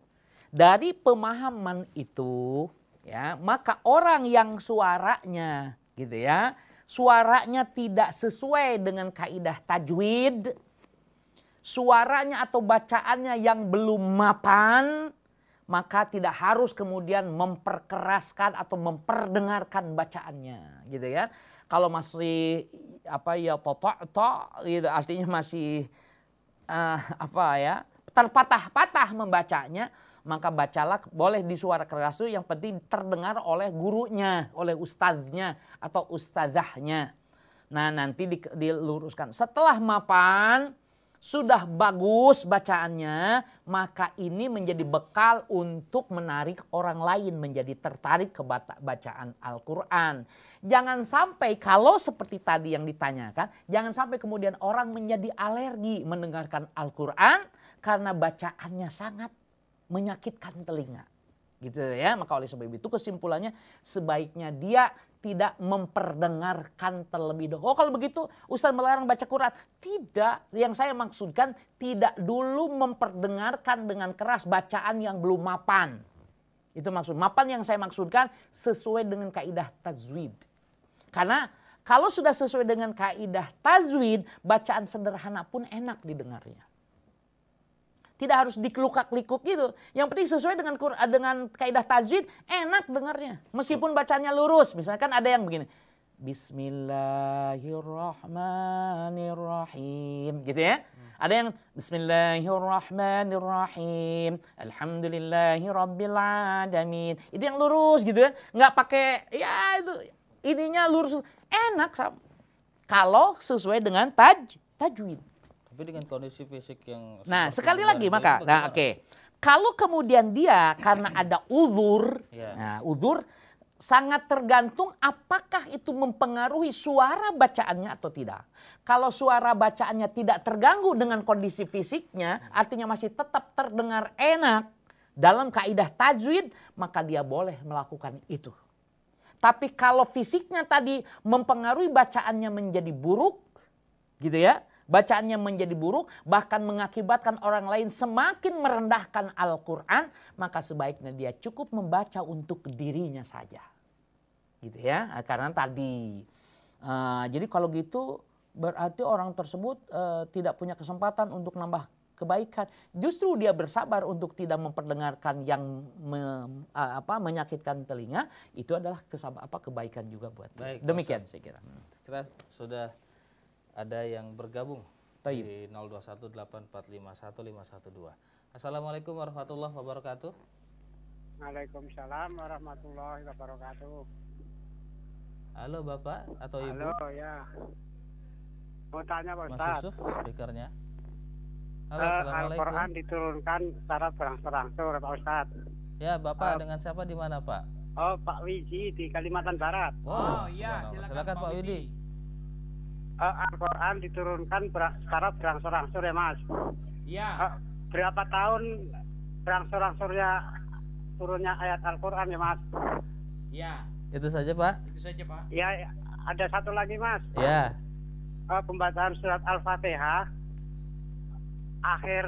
Dari pemahaman itu ya, maka orang yang suaranya gitu ya. Suaranya tidak sesuai dengan kaidah tajwid. Suaranya atau bacaannya yang belum mapan, maka tidak harus kemudian memperkeraskan atau memperdengarkan bacaannya, gitu ya. Kalau masih apa ya toto to gitu artinya masih uh, apa ya terpatah-patah membacanya, maka bacalah boleh di suara keras itu yang penting terdengar oleh gurunya, oleh ustadznya atau ustazahnya. Nah nanti diluruskan. Setelah mapan sudah bagus bacaannya, maka ini menjadi bekal untuk menarik orang lain menjadi tertarik ke bacaan Al-Quran. Jangan sampai kalau seperti tadi yang ditanyakan, jangan sampai kemudian orang menjadi alergi mendengarkan Al-Quran karena bacaannya sangat menyakitkan telinga. Gitu ya, maka oleh sebab itu kesimpulannya sebaiknya dia tidak memperdengarkan terlebih dahulu. Oh kalau begitu Ustaz melarang baca Quran. Tidak, yang saya maksudkan tidak dulu memperdengarkan dengan keras bacaan yang belum mapan. Itu maksud. Mapan yang saya maksudkan sesuai dengan kaidah tazwid. Karena kalau sudah sesuai dengan kaidah tazwid bacaan sederhana pun enak didengarnya tidak harus dikelukak-likuk gitu. Yang penting sesuai dengan dengan kaidah tajwid, enak dengarnya. Meskipun bacanya lurus, misalkan ada yang begini. Bismillahirrahmanirrahim. Gitu ya. Hmm. Ada yang Bismillahirrahmanirrahim. Alhamdulillahirrabbilalamin. Itu yang lurus gitu ya. Nggak pakai ya itu ininya lurus. Enak. Kalau sesuai dengan taj, tajwid. Tapi dengan kondisi fisik yang Nah, sekali lagi maka nah oke. Okay. Kalau kemudian dia karena [CLEARS THROAT] ada uzur, yeah. nah uzur sangat tergantung apakah itu mempengaruhi suara bacaannya atau tidak. Kalau suara bacaannya tidak terganggu dengan kondisi fisiknya, artinya masih tetap terdengar enak dalam kaidah tajwid, maka dia boleh melakukan itu. Tapi kalau fisiknya tadi mempengaruhi bacaannya menjadi buruk, gitu ya, bacaannya menjadi buruk, bahkan mengakibatkan orang lain semakin merendahkan Al-Quran, maka sebaiknya dia cukup membaca untuk dirinya saja. Gitu ya, eh, karena tadi. Uh, jadi kalau gitu berarti orang tersebut uh, tidak punya kesempatan untuk nambah kebaikan. Justru dia bersabar untuk tidak memperdengarkan yang me, uh, apa, menyakitkan telinga. Itu adalah kesab, apa, kebaikan juga buat Baik, Demikian saya kira. Hmm. Kita sudah ada yang bergabung Taib. di 0218451512. Assalamualaikum warahmatullahi wabarakatuh. Waalaikumsalam warahmatullahi wabarakatuh. Halo Bapak atau Halo, Ibu? Halo ya. Mau tanya Pak Mas Ustaz. Yusuf, speakernya. Halo, uh, Al-Quran diturunkan secara berangsur-angsur Pak Ustaz. Ya Bapak uh, dengan siapa di mana Pak? Oh Pak Wiji di Kalimantan Barat. Oh, oh iya silakan, silakan Pak, Pak Widi. Widi uh, Al-Quran diturunkan ber secara berangsur-angsur ya Mas. Iya. Uh, berapa tahun berangsur-angsurnya turunnya ayat Al-Quran ya Mas? Iya. Itu saja Pak. Itu saja Pak. Iya. Ya. Ada satu lagi Mas. Iya. Uh, pembacaan surat Al-Fatihah akhir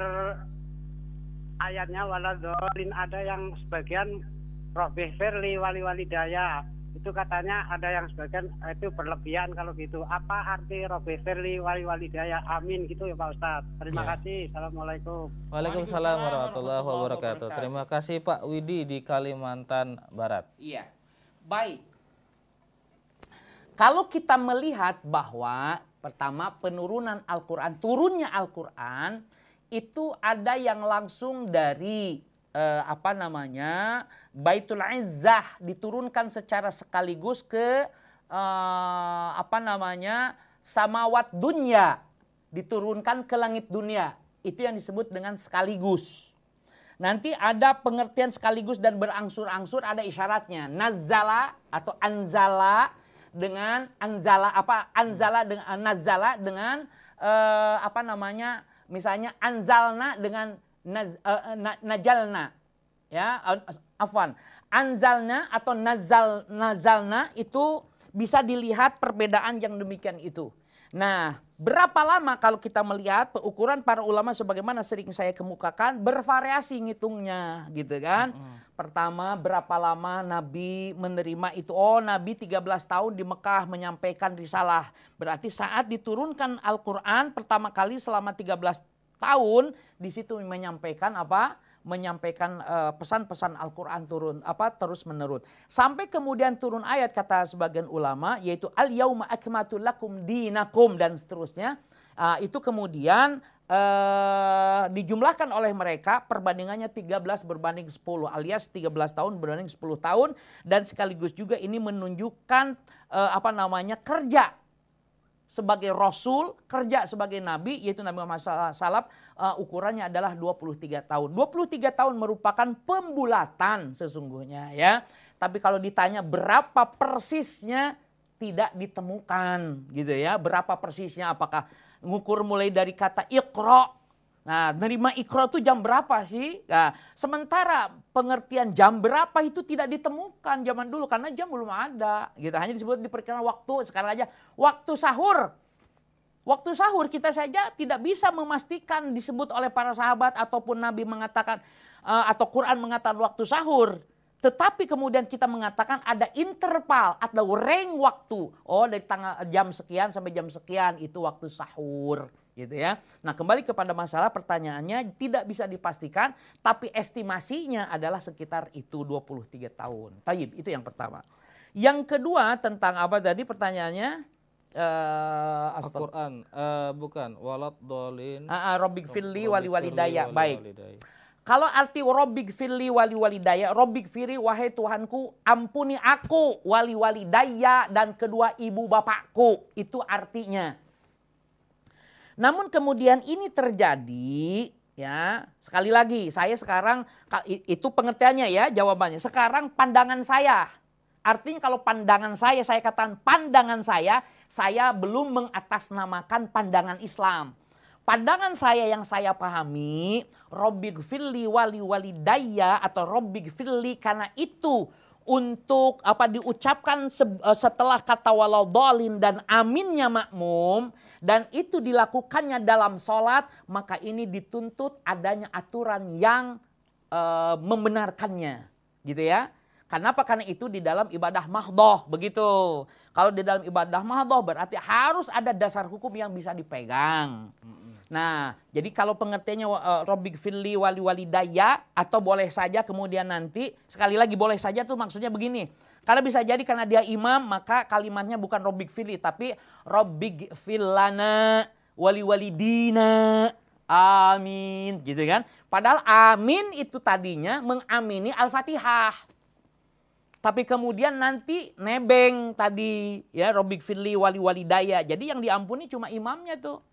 ayatnya waladolin ada yang sebagian Robih Firli wali wali daya itu katanya ada yang sebagian eh, itu berlebihan kalau gitu. Apa arti Robi Firli wali wali daya amin gitu ya Pak Ustadz. Terima ya. kasih. Assalamualaikum. Waalaikumsalam warahmatullahi wabarakatuh. Terima kasih Pak Widi di Kalimantan Barat. Iya. Baik. Kalau kita melihat bahwa pertama penurunan Al-Quran, turunnya Al-Quran itu ada yang langsung dari uh, apa namanya Baitul Izzah diturunkan secara sekaligus ke uh, apa namanya samawat dunia diturunkan ke langit dunia itu yang disebut dengan sekaligus. Nanti ada pengertian sekaligus dan berangsur-angsur ada isyaratnya. Nazala atau anzala dengan anzala apa anzala dengan nazala dengan uh, apa namanya misalnya anzalna dengan Eh, eh, najalna ya afwan anzalna atau nazal nazalna itu bisa dilihat perbedaan yang demikian itu. Nah, berapa lama kalau kita melihat ukuran para ulama sebagaimana sering saya kemukakan bervariasi ngitungnya gitu kan. Mm -hmm. Pertama, berapa lama Nabi menerima itu? Oh, Nabi 13 tahun di Mekah menyampaikan risalah. Berarti saat diturunkan Al-Qur'an pertama kali selama 13 tahun di situ menyampaikan apa? menyampaikan eh, pesan-pesan Al-Qur'an turun apa terus-menerus. Sampai kemudian turun ayat kata sebagian ulama yaitu al yauma akmatu lakum dinakum dan seterusnya. Uh, itu kemudian uh, dijumlahkan oleh mereka perbandingannya 13 berbanding 10 alias 13 tahun berbanding 10 tahun dan sekaligus juga ini menunjukkan uh, apa namanya kerja sebagai rasul, kerja sebagai nabi, yaitu Nabi Muhammad SAW, eh, ukurannya adalah 23 tahun. 23 tahun merupakan pembulatan sesungguhnya ya. Tapi kalau ditanya berapa persisnya tidak ditemukan gitu ya. Berapa persisnya apakah ngukur mulai dari kata ikro Nah, nerima ikro itu jam berapa sih? Nah, sementara pengertian jam berapa itu tidak ditemukan zaman dulu karena jam belum ada. Gitu. Hanya disebut diperkirakan waktu. Sekarang aja waktu sahur. Waktu sahur kita saja tidak bisa memastikan disebut oleh para sahabat ataupun Nabi mengatakan eh, atau Quran mengatakan waktu sahur. Tetapi kemudian kita mengatakan ada interval atau reng waktu. Oh dari tanggal jam sekian sampai jam sekian itu waktu sahur gitu ya. Nah, kembali kepada masalah pertanyaannya tidak bisa dipastikan tapi estimasinya adalah sekitar itu 23 tahun. Tayib, itu yang pertama. Yang kedua tentang apa tadi pertanyaannya? Uh, Al-Quran, uh, bukan walad dolin. Uh, ah, uh, ah, Robik Firli wali wali baik. Kalau arti robik firli wali wali daya robik firi wahai Tuhanku, ampuni aku wali wali daya dan kedua ibu bapakku. Itu artinya. Namun kemudian ini terjadi ya sekali lagi saya sekarang itu pengertiannya ya jawabannya sekarang pandangan saya artinya kalau pandangan saya saya katakan pandangan saya saya belum mengatasnamakan pandangan Islam pandangan saya yang saya pahami Robbig Fili wali wali daya atau Robbig Fili karena itu untuk apa diucapkan eh, setelah kata walau dolin dan aminnya makmum dan itu dilakukannya dalam sholat maka ini dituntut adanya aturan yang e, membenarkannya gitu ya Karena apa? karena itu di dalam ibadah mahdoh begitu kalau di dalam ibadah mahdoh berarti harus ada dasar hukum yang bisa dipegang Nah, jadi kalau pengertiannya uh, eh, Robik wali wali daya atau boleh saja kemudian nanti sekali lagi boleh saja tuh maksudnya begini. Karena bisa jadi karena dia imam maka kalimatnya bukan Robik Fili tapi Robik Filana wali wali dina. Amin gitu kan. Padahal amin itu tadinya mengamini Al-Fatihah. Tapi kemudian nanti nebeng tadi ya Robik Fili wali wali daya. Jadi yang diampuni cuma imamnya tuh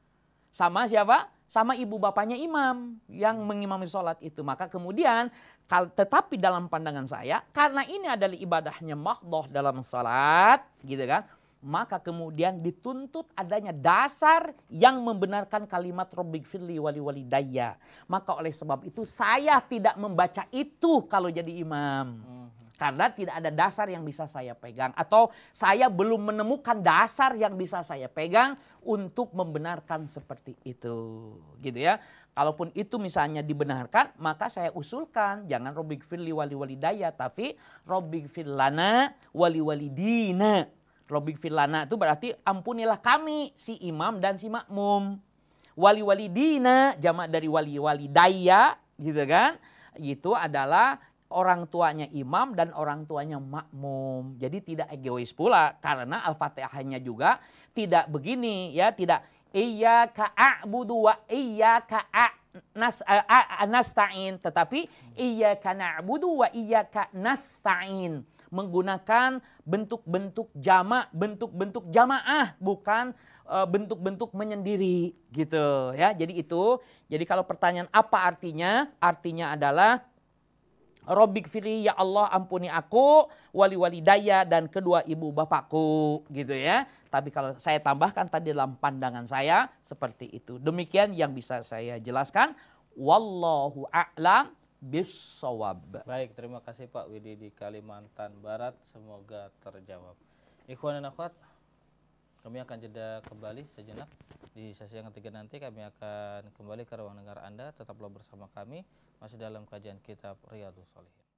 sama siapa? Sama ibu bapaknya imam yang mengimami sholat itu. Maka kemudian tetapi dalam pandangan saya karena ini adalah ibadahnya makdoh dalam sholat gitu kan. Maka kemudian dituntut adanya dasar yang membenarkan kalimat Robbik Firli wali wali daya. Maka oleh sebab itu saya tidak membaca itu kalau jadi imam. Hmm. Karena tidak ada dasar yang bisa saya pegang atau saya belum menemukan dasar yang bisa saya pegang untuk membenarkan seperti itu. Gitu ya. Kalaupun itu misalnya dibenarkan, maka saya usulkan jangan robik fili wali wali daya, tapi robik firlana wali wali dina. Robik firlana itu berarti ampunilah kami si imam dan si makmum. Wali wali dina jamak dari wali wali daya, gitu kan? Itu adalah orang tuanya imam dan orang tuanya makmum. Jadi tidak egois pula karena Al-Fatihahnya juga tidak begini ya, tidak iya ka'budu wa iya ka'a nas nasta'in tetapi iya na'budu wa iya nasta'in menggunakan bentuk-bentuk jamak, bentuk-bentuk jamaah bukan e, bentuk-bentuk menyendiri gitu ya. Jadi itu. Jadi kalau pertanyaan apa artinya? Artinya adalah Robik firi ya Allah ampuni aku wali wali daya dan kedua ibu bapakku gitu ya. Tapi kalau saya tambahkan tadi dalam pandangan saya seperti itu. Demikian yang bisa saya jelaskan. Wallahu a'lam bisawab. Baik, terima kasih Pak Widi di Kalimantan Barat. Semoga terjawab. Ikhwan dan akhwat, kami akan jeda kembali sejenak. Di sesi yang ketiga nanti kami akan kembali ke ruang dengar Anda. Tetaplah bersama kami masih dalam kajian kitab Riyadhus Shalihin.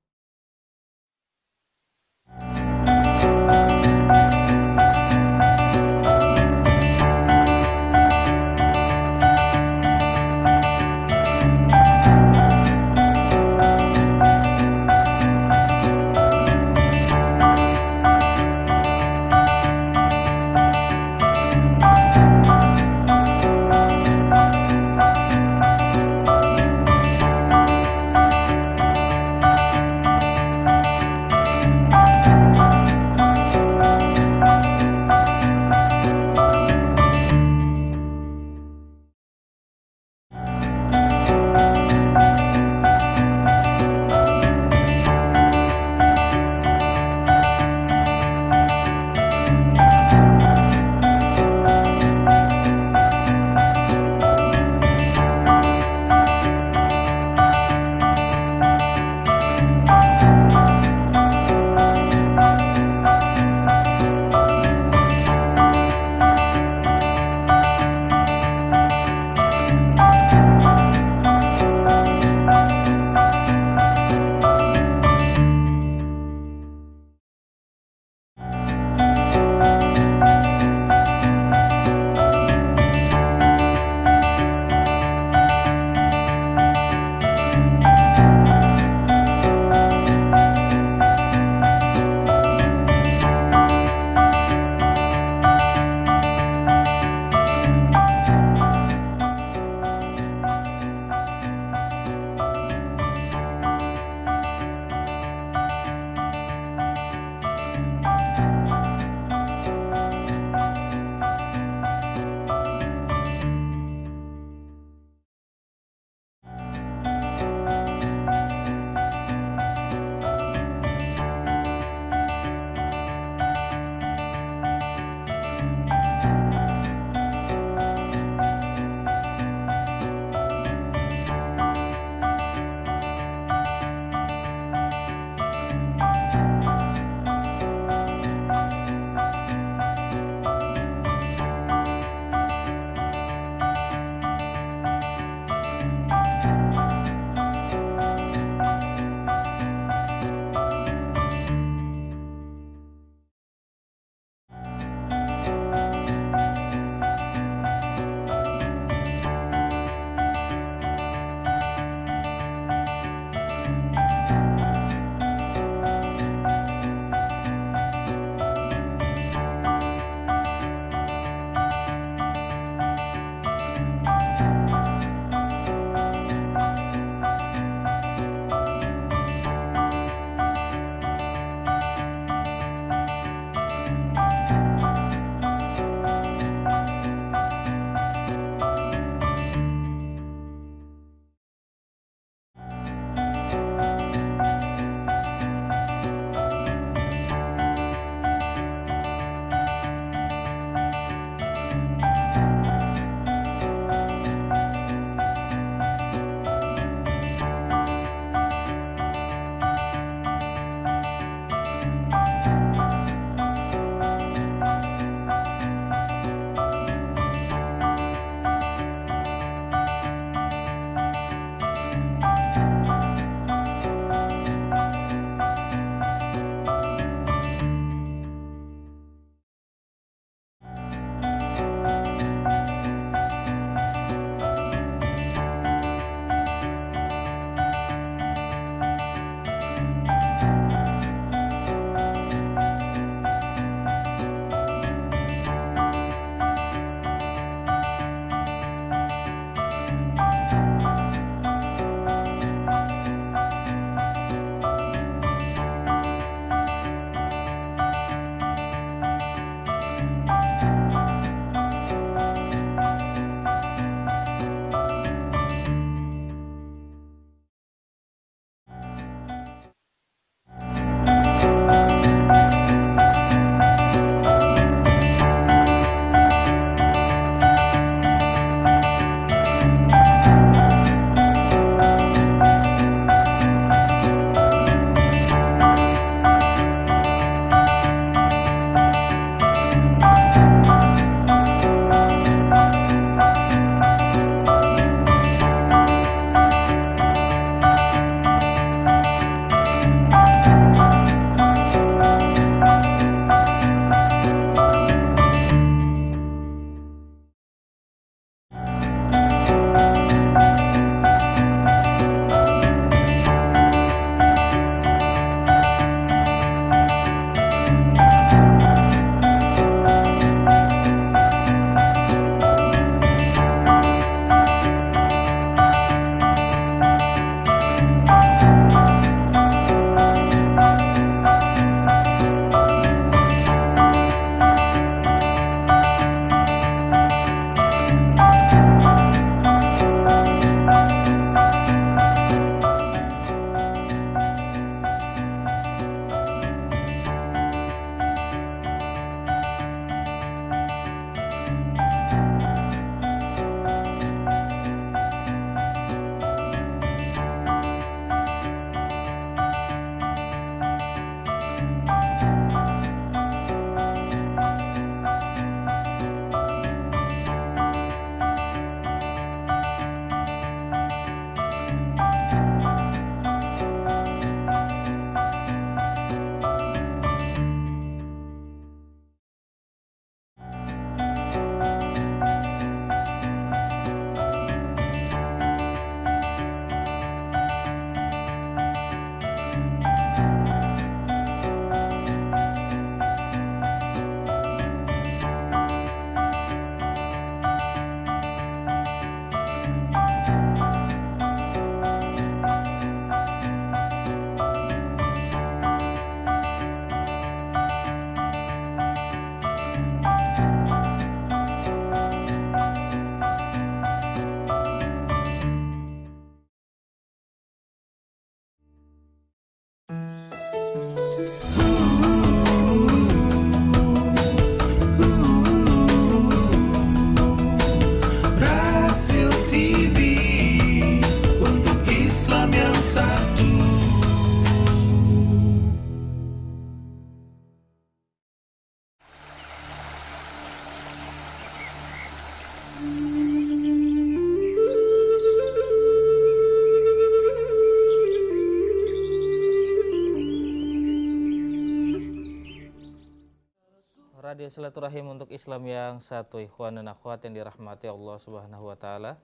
Radio Silaturahim untuk Islam yang satu ikhwan dan akhwat yang dirahmati Allah Subhanahu wa taala.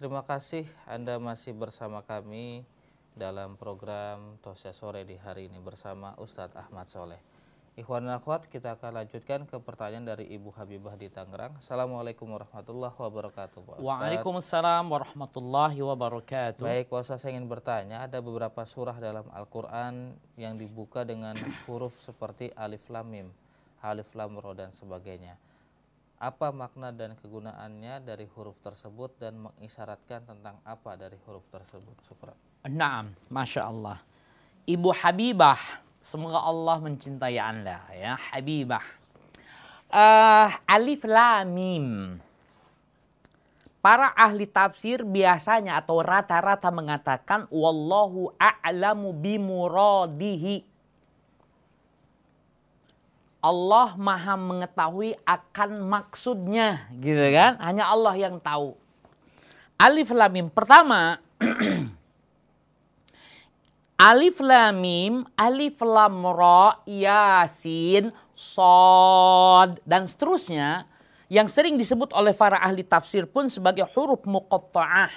Terima kasih Anda masih bersama kami dalam program Tosya Sore di hari ini bersama Ustadz Ahmad Soleh. Ikhwan dan akhwat, kita akan lanjutkan ke pertanyaan dari Ibu Habibah di Tangerang. Assalamualaikum warahmatullahi wabarakatuh. Pak Waalaikumsalam warahmatullahi wabarakatuh. Baik, Pak Ustaz, saya ingin bertanya, ada beberapa surah dalam Al-Quran yang dibuka dengan huruf seperti alif lam mim alif lam ro dan sebagainya apa makna dan kegunaannya dari huruf tersebut dan mengisyaratkan tentang apa dari huruf tersebut syukran Naam, Masya Allah Ibu Habibah Semoga Allah mencintai Anda ya Habibah uh, Alif Lam Mim Para ahli tafsir biasanya atau rata-rata mengatakan wallahu a'lamu bimuradihi Allah maha mengetahui akan maksudnya gitu kan hanya Allah yang tahu alif lamim pertama [CLEARS THROAT] alif lam alif lam ra yasin sod dan seterusnya yang sering disebut oleh para ahli tafsir pun sebagai huruf muqatta'ah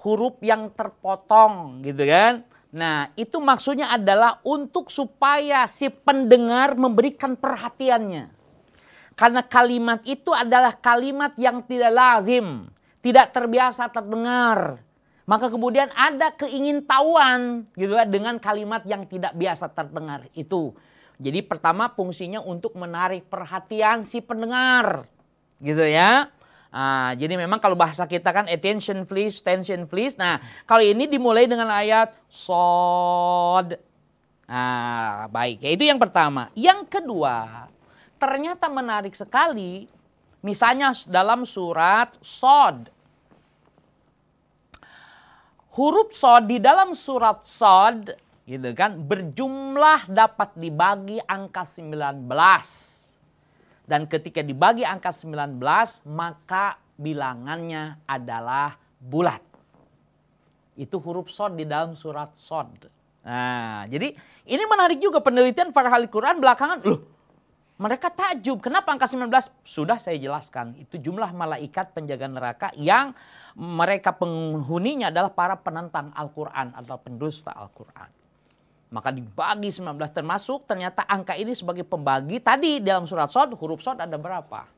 huruf yang terpotong gitu kan Nah, itu maksudnya adalah untuk supaya si pendengar memberikan perhatiannya. Karena kalimat itu adalah kalimat yang tidak lazim, tidak terbiasa terdengar. Maka kemudian ada keingin-tahuan gitu kan, dengan kalimat yang tidak biasa terdengar itu. Jadi pertama fungsinya untuk menarik perhatian si pendengar gitu ya. Nah, jadi memang kalau bahasa kita kan attention please, tension please. Nah, kalau ini dimulai dengan ayat sod. Nah, baik. Ya, itu yang pertama. Yang kedua, ternyata menarik sekali. Misalnya dalam surat sod. Huruf sod di dalam surat sod gitu kan berjumlah dapat dibagi angka 19. Dan ketika dibagi angka 19 maka bilangannya adalah bulat. Itu huruf sod di dalam surat sod. Nah, jadi ini menarik juga penelitian para ahli Quran belakangan. Loh, mereka takjub. Kenapa angka 19? Sudah saya jelaskan. Itu jumlah malaikat penjaga neraka yang mereka penghuninya adalah para penentang Al-Quran atau pendusta Al-Quran. Maka dibagi 19 termasuk ternyata angka ini sebagai pembagi tadi dalam surat sod huruf sod ada berapa?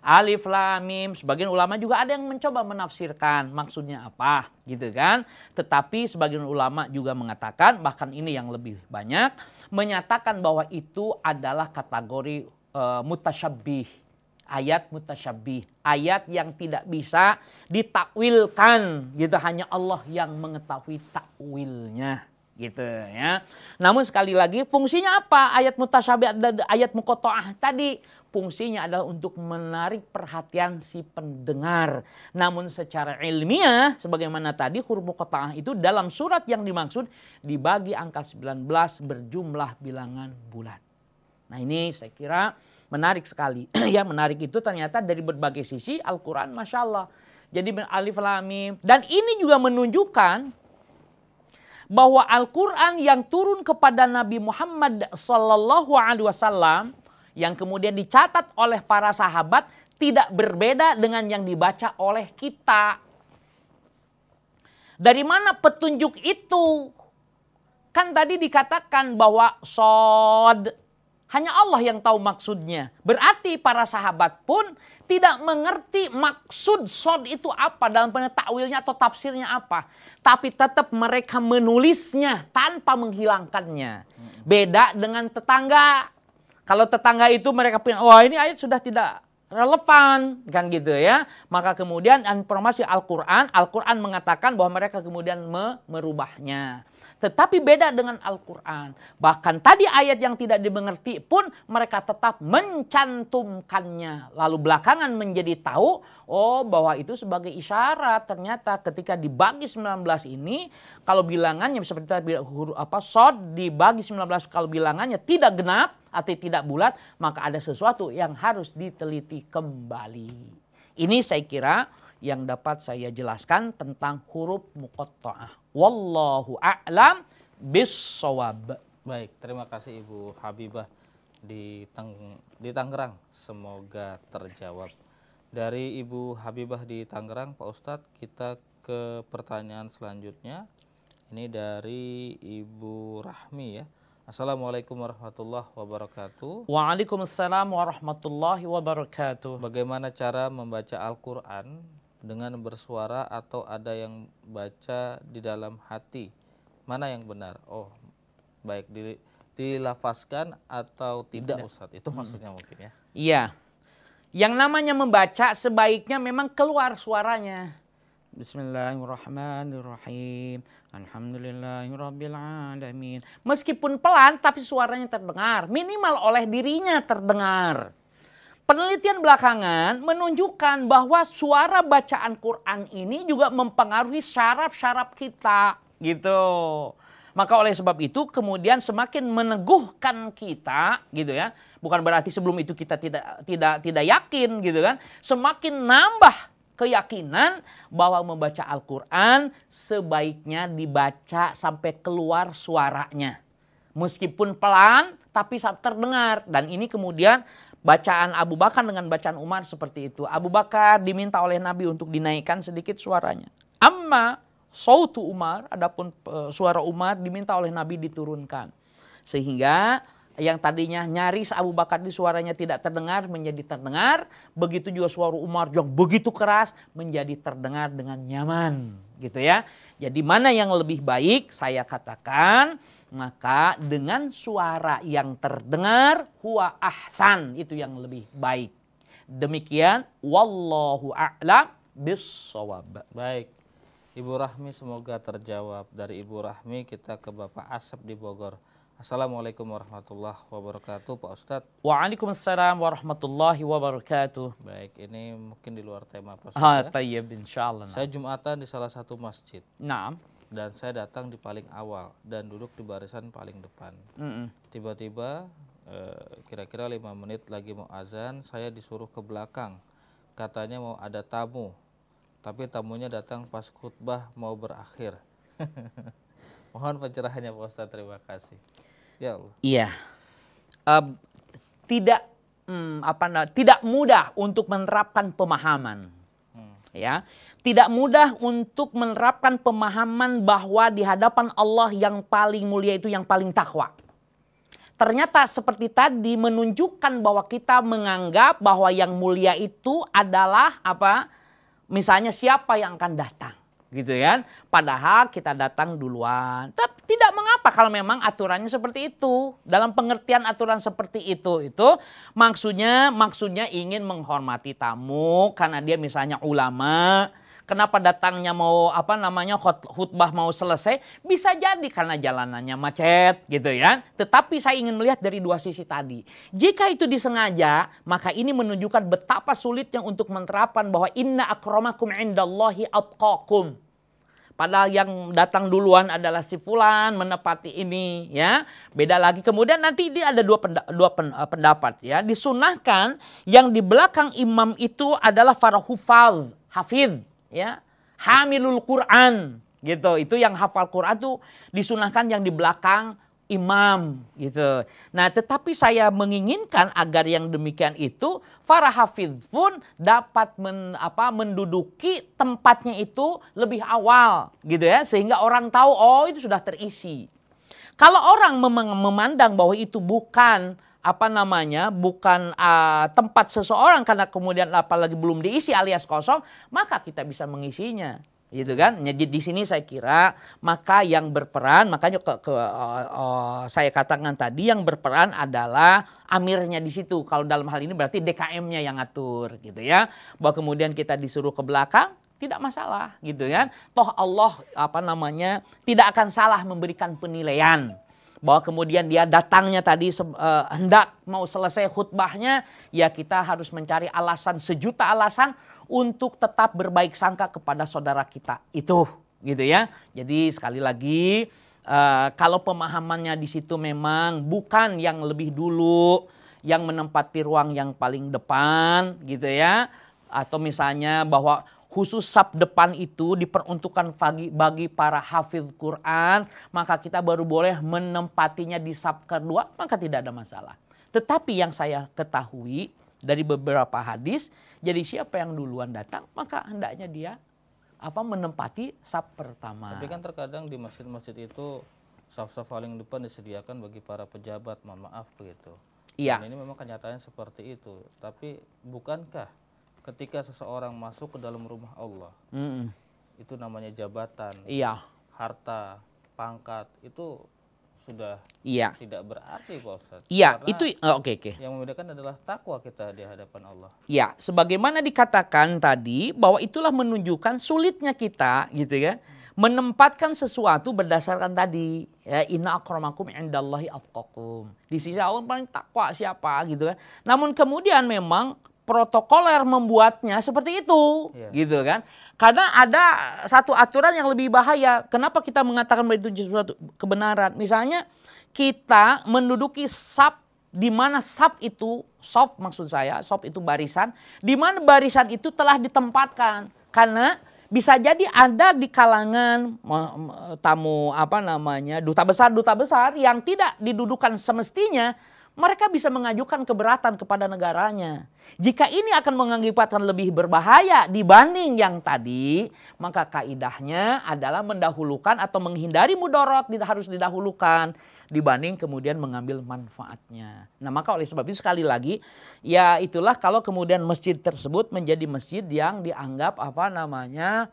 Alif lam mim sebagian ulama juga ada yang mencoba menafsirkan maksudnya apa gitu kan tetapi sebagian ulama juga mengatakan bahkan ini yang lebih banyak menyatakan bahwa itu adalah kategori e, eh, mutasyabih ayat mutasyabih ayat yang tidak bisa ditakwilkan gitu hanya Allah yang mengetahui takwilnya gitu ya. Namun sekali lagi fungsinya apa ayat mutasyabihat dan ayat mukotoah tadi fungsinya adalah untuk menarik perhatian si pendengar. Namun secara ilmiah sebagaimana tadi huruf mukotoah itu dalam surat yang dimaksud dibagi angka 19 berjumlah bilangan bulat. Nah ini saya kira menarik sekali. [CLEARS THROAT] ya menarik itu ternyata dari berbagai sisi Al-Quran Masya Allah. Jadi alif lamim Dan ini juga menunjukkan bahwa Al-Qur'an yang turun kepada Nabi Muhammad sallallahu alaihi wasallam yang kemudian dicatat oleh para sahabat tidak berbeda dengan yang dibaca oleh kita. Dari mana petunjuk itu? Kan tadi dikatakan bahwa sod hanya Allah yang tahu maksudnya. Berarti para sahabat pun tidak mengerti maksud sod itu apa dalam penetakwilnya atau tafsirnya apa. Tapi tetap mereka menulisnya tanpa menghilangkannya. Beda dengan tetangga. Kalau tetangga itu mereka punya, wah ini ayat sudah tidak relevan kan gitu ya. Maka kemudian informasi Al-Qur'an, Al-Qur'an mengatakan bahwa mereka kemudian merubahnya. Tetapi beda dengan Al-Quran. Bahkan tadi ayat yang tidak dimengerti pun mereka tetap mencantumkannya. Lalu belakangan menjadi tahu, oh bahwa itu sebagai isyarat. Ternyata ketika dibagi 19 ini, kalau bilangannya seperti tadi huruf apa sod dibagi 19 kalau bilangannya tidak genap atau tidak bulat, maka ada sesuatu yang harus diteliti kembali. Ini saya kira yang dapat saya jelaskan tentang huruf mukotta'ah wallahu a'lam bisawab. Baik, terima kasih Ibu Habibah di Tang di Tangerang. Semoga terjawab. Dari Ibu Habibah di Tangerang, Pak Ustadz, kita ke pertanyaan selanjutnya. Ini dari Ibu Rahmi ya. Assalamualaikum warahmatullahi wabarakatuh. Waalaikumsalam warahmatullahi wabarakatuh. Bagaimana cara membaca Al-Quran dengan bersuara atau ada yang baca di dalam hati mana yang benar oh baik di, dilafaskan atau tidak, tidak. Ustadz itu hmm. maksudnya mungkin ya iya yang namanya membaca sebaiknya memang keluar suaranya Bismillahirrahmanirrahim. Alhamdulillahirrahmanirrahim Meskipun pelan tapi suaranya terdengar. Minimal oleh dirinya terdengar. Penelitian belakangan menunjukkan bahwa suara bacaan Quran ini juga mempengaruhi syarat-syarat kita gitu. Maka oleh sebab itu kemudian semakin meneguhkan kita gitu ya. Bukan berarti sebelum itu kita tidak tidak tidak yakin gitu kan. Semakin nambah keyakinan bahwa membaca Al-Qur'an sebaiknya dibaca sampai keluar suaranya. Meskipun pelan tapi saat terdengar dan ini kemudian Bacaan Abu Bakar dengan bacaan Umar seperti itu. Abu Bakar diminta oleh Nabi untuk dinaikkan sedikit suaranya. Amma sautu Umar, adapun e, suara Umar diminta oleh Nabi diturunkan. Sehingga yang tadinya nyaris Abu Bakar di suaranya tidak terdengar menjadi terdengar, begitu juga suara Umar yang begitu keras menjadi terdengar dengan nyaman, gitu ya. Jadi mana yang lebih baik saya katakan maka dengan suara yang terdengar huwa ahsan itu yang lebih baik. Demikian wallahu a'lam bissawab. Baik. Ibu Rahmi semoga terjawab. Dari Ibu Rahmi kita ke Bapak Asep di Bogor. Assalamualaikum warahmatullahi wabarakatuh Pak Ustadz Waalaikumsalam warahmatullahi wabarakatuh Baik ini mungkin di luar tema Pak ah, Ustadz ah, ya? Tayyib Saya Jumatan di salah satu masjid Naam dan saya datang di paling awal dan duduk di barisan paling depan. Tiba-tiba eh, kira-kira lima menit lagi mau azan, saya disuruh ke belakang. Katanya mau ada tamu, tapi tamunya datang pas khutbah mau berakhir. [LAUGHS] Mohon pencerahannya Pak Ustaz, terima kasih. Ya Allah. Iya. Uh, tidak hmm, apa tidak mudah untuk menerapkan pemahaman ya tidak mudah untuk menerapkan pemahaman bahwa di hadapan Allah yang paling mulia itu yang paling takwa. Ternyata seperti tadi menunjukkan bahwa kita menganggap bahwa yang mulia itu adalah apa? Misalnya siapa yang akan datang gitu kan. Padahal kita datang duluan. Tapi tidak mengapa kalau memang aturannya seperti itu. Dalam pengertian aturan seperti itu itu maksudnya maksudnya ingin menghormati tamu karena dia misalnya ulama kenapa datangnya mau apa namanya khutbah mau selesai bisa jadi karena jalanannya macet gitu ya. Tetapi saya ingin melihat dari dua sisi tadi. Jika itu disengaja, maka ini menunjukkan betapa sulitnya untuk menerapkan bahwa inna akromakum indallahi atqakum. Padahal yang datang duluan adalah si fulan menepati ini ya. Beda lagi kemudian nanti dia ada dua penda, dua pen, eh, pendapat ya. Disunahkan yang di belakang imam itu adalah para hufal, hafidh ya hamilul Quran gitu itu yang hafal Quran tuh disunahkan yang di belakang imam gitu. Nah, tetapi saya menginginkan agar yang demikian itu para hafidh pun dapat men, apa, menduduki tempatnya itu lebih awal gitu ya sehingga orang tahu oh itu sudah terisi. Kalau orang memandang bahwa itu bukan apa namanya bukan uh, tempat seseorang karena kemudian apalagi belum diisi alias kosong maka kita bisa mengisinya gitu kan jadi di sini saya kira maka yang berperan makanya ke, ke uh, uh, saya katakan tadi yang berperan adalah amirnya di situ kalau dalam hal ini berarti DKM-nya yang ngatur gitu ya bahwa kemudian kita disuruh ke belakang tidak masalah gitu kan toh Allah apa namanya tidak akan salah memberikan penilaian bahwa kemudian dia datangnya tadi uh, hendak mau selesai khutbahnya, ya kita harus mencari alasan sejuta alasan untuk tetap berbaik sangka kepada saudara kita itu, gitu ya. Jadi sekali lagi uh, kalau pemahamannya di situ memang bukan yang lebih dulu yang menempati ruang yang paling depan, gitu ya, atau misalnya bahwa khusus sab depan itu diperuntukkan bagi, bagi para hafidh Quran, maka kita baru boleh menempatinya di sab kedua, maka tidak ada masalah. Tetapi yang saya ketahui dari beberapa hadis, jadi siapa yang duluan datang, maka hendaknya dia apa menempati sab pertama. Tapi kan terkadang di masjid-masjid itu saf-saf paling depan disediakan bagi para pejabat, mohon maaf begitu. Iya. Dan ini memang kenyataannya seperti itu. Tapi bukankah ketika seseorang masuk ke dalam rumah Allah, mm. itu namanya jabatan, iya. harta, pangkat, itu sudah iya. tidak berarti Pak Ustaz. Iya, Karena itu oke oh, oke. Okay, okay. Yang membedakan adalah takwa kita di hadapan Allah. Iya, sebagaimana dikatakan tadi bahwa itulah menunjukkan sulitnya kita gitu ya. Menempatkan sesuatu berdasarkan tadi ya inna akramakum indallahi atqakum. Di sisi Allah paling takwa siapa gitu kan. Namun kemudian memang protokoler membuatnya seperti itu, yeah. gitu kan? Karena ada satu aturan yang lebih bahaya. Kenapa kita mengatakan itu sesuatu kebenaran? Misalnya kita menduduki sub di mana sub itu soft maksud saya soft itu barisan di mana barisan itu telah ditempatkan karena bisa jadi ada di kalangan tamu apa namanya duta besar duta besar yang tidak didudukan semestinya mereka bisa mengajukan keberatan kepada negaranya. Jika ini akan mengakibatkan lebih berbahaya dibanding yang tadi, maka kaidahnya adalah mendahulukan atau menghindari mudorot harus didahulukan dibanding kemudian mengambil manfaatnya. Nah maka oleh sebab itu sekali lagi ya itulah kalau kemudian masjid tersebut menjadi masjid yang dianggap apa namanya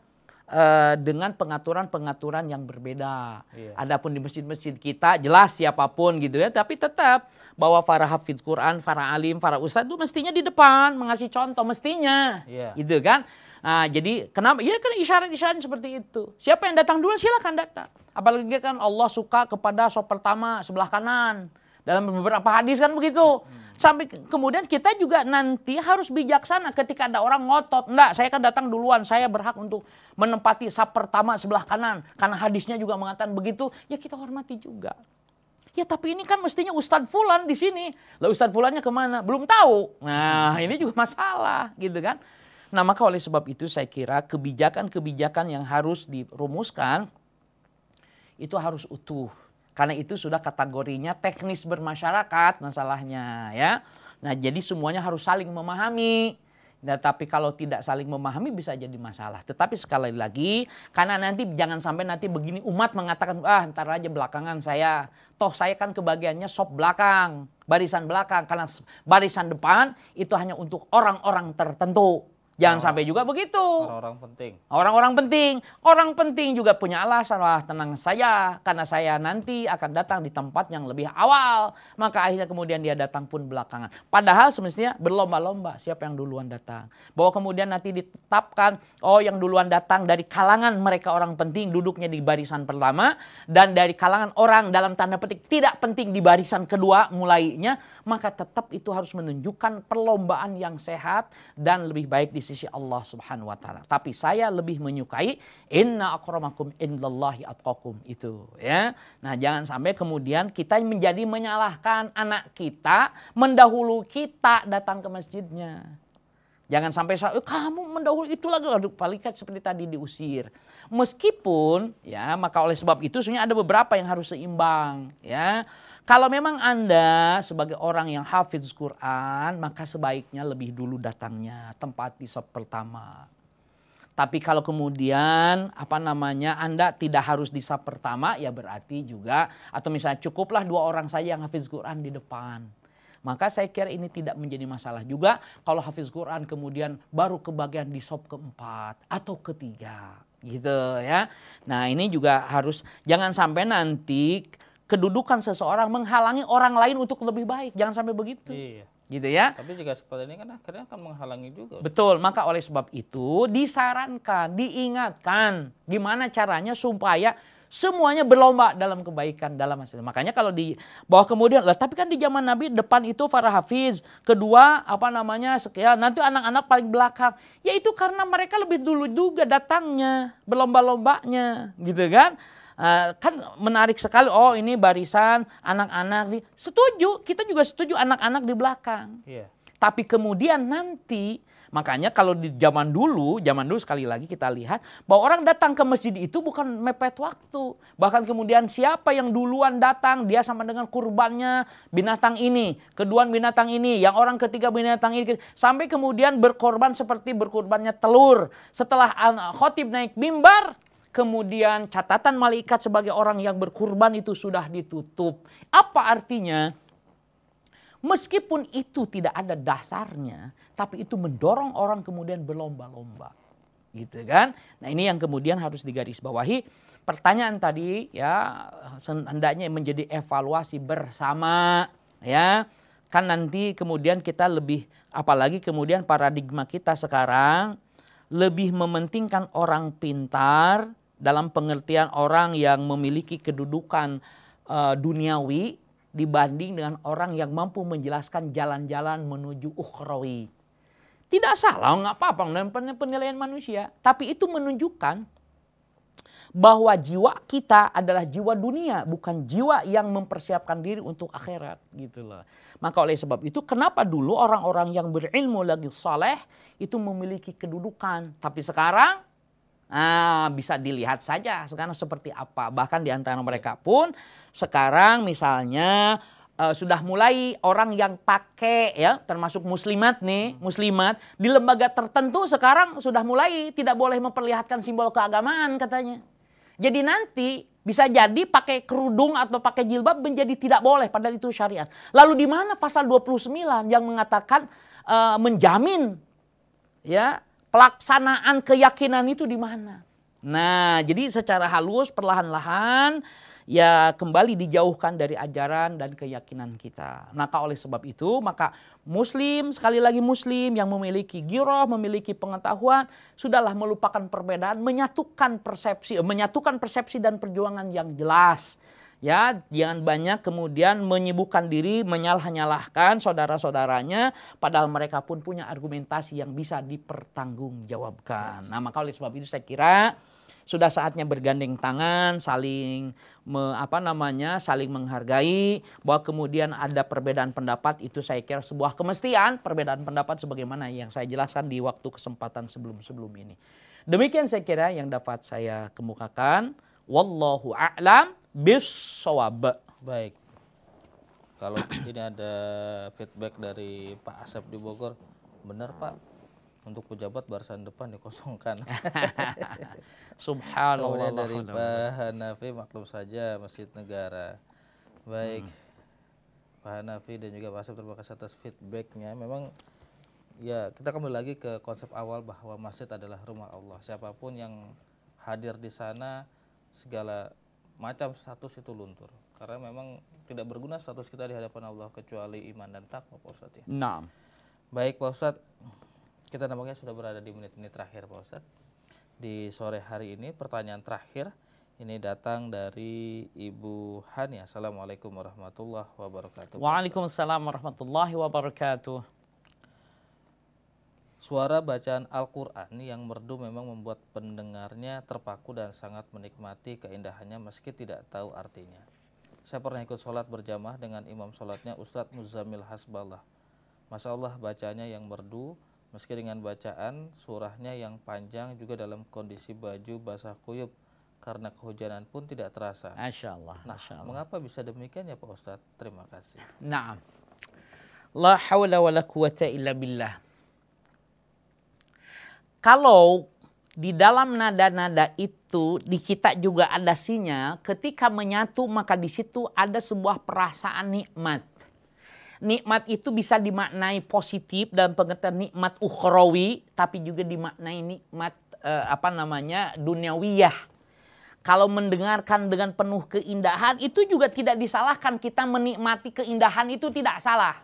uh, dengan pengaturan-pengaturan yang berbeda. Iya. Adapun di masjid-masjid kita jelas siapapun gitu ya, tapi tetap bahwa para hafidz Quran, para alim, para ustadz itu mestinya di depan mengasih contoh mestinya. Iya. Gitu kan? Nah, jadi kenapa? Ya kan isyarat-isyarat seperti itu. Siapa yang datang duluan silakan datang. Apalagi kan Allah suka kepada sop pertama sebelah kanan. Dalam beberapa hadis kan begitu. Sampai kemudian kita juga nanti harus bijaksana ketika ada orang ngotot. Enggak, saya kan datang duluan, saya berhak untuk menempati sap pertama sebelah kanan. Karena hadisnya juga mengatakan begitu, ya kita hormati juga. Ya tapi ini kan mestinya Ustadz Fulan di sini. Lah Ustadz Fulannya kemana? Belum tahu. Nah ini juga masalah gitu kan. Nah maka oleh sebab itu saya kira kebijakan-kebijakan yang harus dirumuskan itu harus utuh. Karena itu sudah kategorinya teknis bermasyarakat masalahnya ya. Nah, jadi semuanya harus saling memahami. Nah, tapi kalau tidak saling memahami bisa jadi masalah. Tetapi sekali lagi, karena nanti jangan sampai nanti begini umat mengatakan, ah ntar aja belakangan saya. Toh saya kan kebagiannya sop belakang, barisan belakang. Karena barisan depan itu hanya untuk orang-orang tertentu. Jangan sampai juga begitu. Orang-orang penting. Orang-orang penting. Orang penting juga punya alasan. Wah tenang saya. Karena saya nanti akan datang di tempat yang lebih awal. Maka akhirnya kemudian dia datang pun belakangan. Padahal semestinya berlomba-lomba. Siapa yang duluan datang. Bahwa kemudian nanti ditetapkan. Oh yang duluan datang dari kalangan mereka orang penting. Duduknya di barisan pertama. Dan dari kalangan orang dalam tanda petik tidak penting di barisan kedua mulainya. Maka tetap itu harus menunjukkan perlombaan yang sehat. Dan lebih baik di sisi Allah Subhanahu wa taala. Tapi saya lebih menyukai inna akramakum indallahi atqakum itu ya. Nah, jangan sampai kemudian kita menjadi menyalahkan anak kita mendahulu kita datang ke masjidnya. Jangan sampai eh, kamu mendahului itu lagi aduh palikat seperti tadi diusir. Meskipun ya maka oleh sebab itu sebenarnya ada beberapa yang harus seimbang ya. Kalau memang Anda sebagai orang yang hafiz Quran, maka sebaiknya lebih dulu datangnya tempat di sop pertama. Tapi kalau kemudian apa namanya Anda tidak harus di sop pertama ya berarti juga atau misalnya cukuplah dua orang saja yang hafiz Quran di depan. Maka saya kira ini tidak menjadi masalah juga kalau hafiz Quran kemudian baru ke bagian di sop keempat atau ketiga gitu ya. Nah ini juga harus jangan sampai nanti kedudukan seseorang menghalangi orang lain untuk lebih baik. Jangan sampai begitu. Iya. Gitu ya. Tapi juga seperti ini kan akhirnya akan menghalangi juga. Betul, maka oleh sebab itu disarankan, diingatkan gimana caranya supaya semuanya berlomba dalam kebaikan dalam hasil. Makanya kalau di bawah kemudian lah tapi kan di zaman Nabi depan itu Farah hafiz, kedua apa namanya sekian, nanti anak-anak paling belakang. Yaitu karena mereka lebih dulu juga datangnya, berlomba-lombanya gitu kan. Eh, kan menarik sekali. Oh ini barisan anak-anak. Setuju, kita juga setuju anak-anak di belakang. Yeah. Tapi kemudian nanti Makanya kalau di zaman dulu, zaman dulu sekali lagi kita lihat bahwa orang datang ke masjid itu bukan mepet waktu. Bahkan kemudian siapa yang duluan datang dia sama dengan kurbannya binatang ini, kedua binatang ini, yang orang ketiga binatang ini. Sampai kemudian berkorban seperti berkorbannya telur. Setelah khotib naik mimbar, kemudian catatan malaikat sebagai orang yang berkurban itu sudah ditutup. Apa artinya? Meskipun itu tidak ada dasarnya, tapi itu mendorong orang kemudian berlomba-lomba. Gitu kan? Nah, ini yang kemudian harus digarisbawahi. Pertanyaan tadi ya hendaknya menjadi evaluasi bersama ya. Kan nanti kemudian kita lebih apalagi kemudian paradigma kita sekarang lebih mementingkan orang pintar dalam pengertian orang yang memiliki kedudukan uh, duniawi dibanding dengan orang yang mampu menjelaskan jalan-jalan menuju ukhrawi. Tidak salah, nggak apa-apa dalam penilaian manusia. Tapi itu menunjukkan bahwa jiwa kita adalah jiwa dunia, bukan jiwa yang mempersiapkan diri untuk akhirat gitu loh. Maka oleh sebab itu kenapa dulu orang-orang yang berilmu lagi saleh itu memiliki kedudukan, tapi sekarang Nah, bisa dilihat saja sekarang seperti apa. Bahkan di antara mereka pun sekarang misalnya uh, sudah mulai orang yang pakai ya, termasuk muslimat nih, hmm. muslimat di lembaga tertentu sekarang sudah mulai tidak boleh memperlihatkan simbol keagamaan katanya. Jadi nanti bisa jadi pakai kerudung atau pakai jilbab menjadi tidak boleh padahal itu syariat. Lalu di mana pasal 29 yang mengatakan uh, menjamin ya pelaksanaan keyakinan itu di mana. Nah, jadi secara halus perlahan-lahan ya kembali dijauhkan dari ajaran dan keyakinan kita. Maka oleh sebab itu, maka muslim sekali lagi muslim yang memiliki giroh, memiliki pengetahuan, sudahlah melupakan perbedaan, menyatukan persepsi, menyatukan persepsi dan perjuangan yang jelas. Ya, jangan banyak kemudian menyibukkan diri menyalah-nyalahkan saudara-saudaranya padahal mereka pun punya argumentasi yang bisa dipertanggungjawabkan. Nah, maka oleh sebab itu saya kira sudah saatnya bergandeng tangan, saling me, apa namanya, saling menghargai bahwa kemudian ada perbedaan pendapat itu saya kira sebuah kemestian perbedaan pendapat sebagaimana yang saya jelaskan di waktu kesempatan sebelum-sebelum ini. Demikian saya kira yang dapat saya kemukakan. Wallahu a'lam bisawab. Baik. Kalau [COUGHS] ini ada feedback dari Pak Asep di Bogor, benar Pak, untuk pejabat barisan depan dikosongkan. [LAUGHS] Subhanallah. Kemudian dari Pak Hanafi maklum saja Masjid Negara. Baik. Hmm. Pak Hanafi dan juga Pak Asep terima kasih atas feedbacknya. Memang ya kita kembali lagi ke konsep awal bahwa masjid adalah rumah Allah. Siapapun yang hadir di sana segala macam status itu luntur karena memang tidak berguna status kita di hadapan Allah kecuali iman dan takwa Pak Ustaz ya. Nah. Baik Pak Ustaz, kita nampaknya sudah berada di menit-menit terakhir Pak Ustaz. Di sore hari ini pertanyaan terakhir ini datang dari Ibu Hani. Assalamualaikum warahmatullahi wabarakatuh. Waalaikumsalam warahmatullahi wabarakatuh. Suara bacaan Al-Quran yang merdu memang membuat pendengarnya terpaku dan sangat menikmati keindahannya meski tidak tahu artinya. Saya pernah ikut sholat berjamaah dengan imam sholatnya Ustadz Muzamil Hasballah. Masya Allah bacanya yang merdu, meski dengan bacaan surahnya yang panjang juga dalam kondisi baju basah kuyup karena kehujanan pun tidak terasa. Masya Allah. Nah, Masya Allah. mengapa bisa demikian ya Pak Ustadz? Terima kasih. Nah, La hawla wa la quwata illa billah. Kalau di dalam nada-nada itu di kita juga ada sinyal ketika menyatu maka di situ ada sebuah perasaan nikmat. Nikmat itu bisa dimaknai positif dalam pengertian nikmat ukhrawi tapi juga dimaknai nikmat eh, apa namanya duniawiyah. Kalau mendengarkan dengan penuh keindahan itu juga tidak disalahkan kita menikmati keindahan itu tidak salah.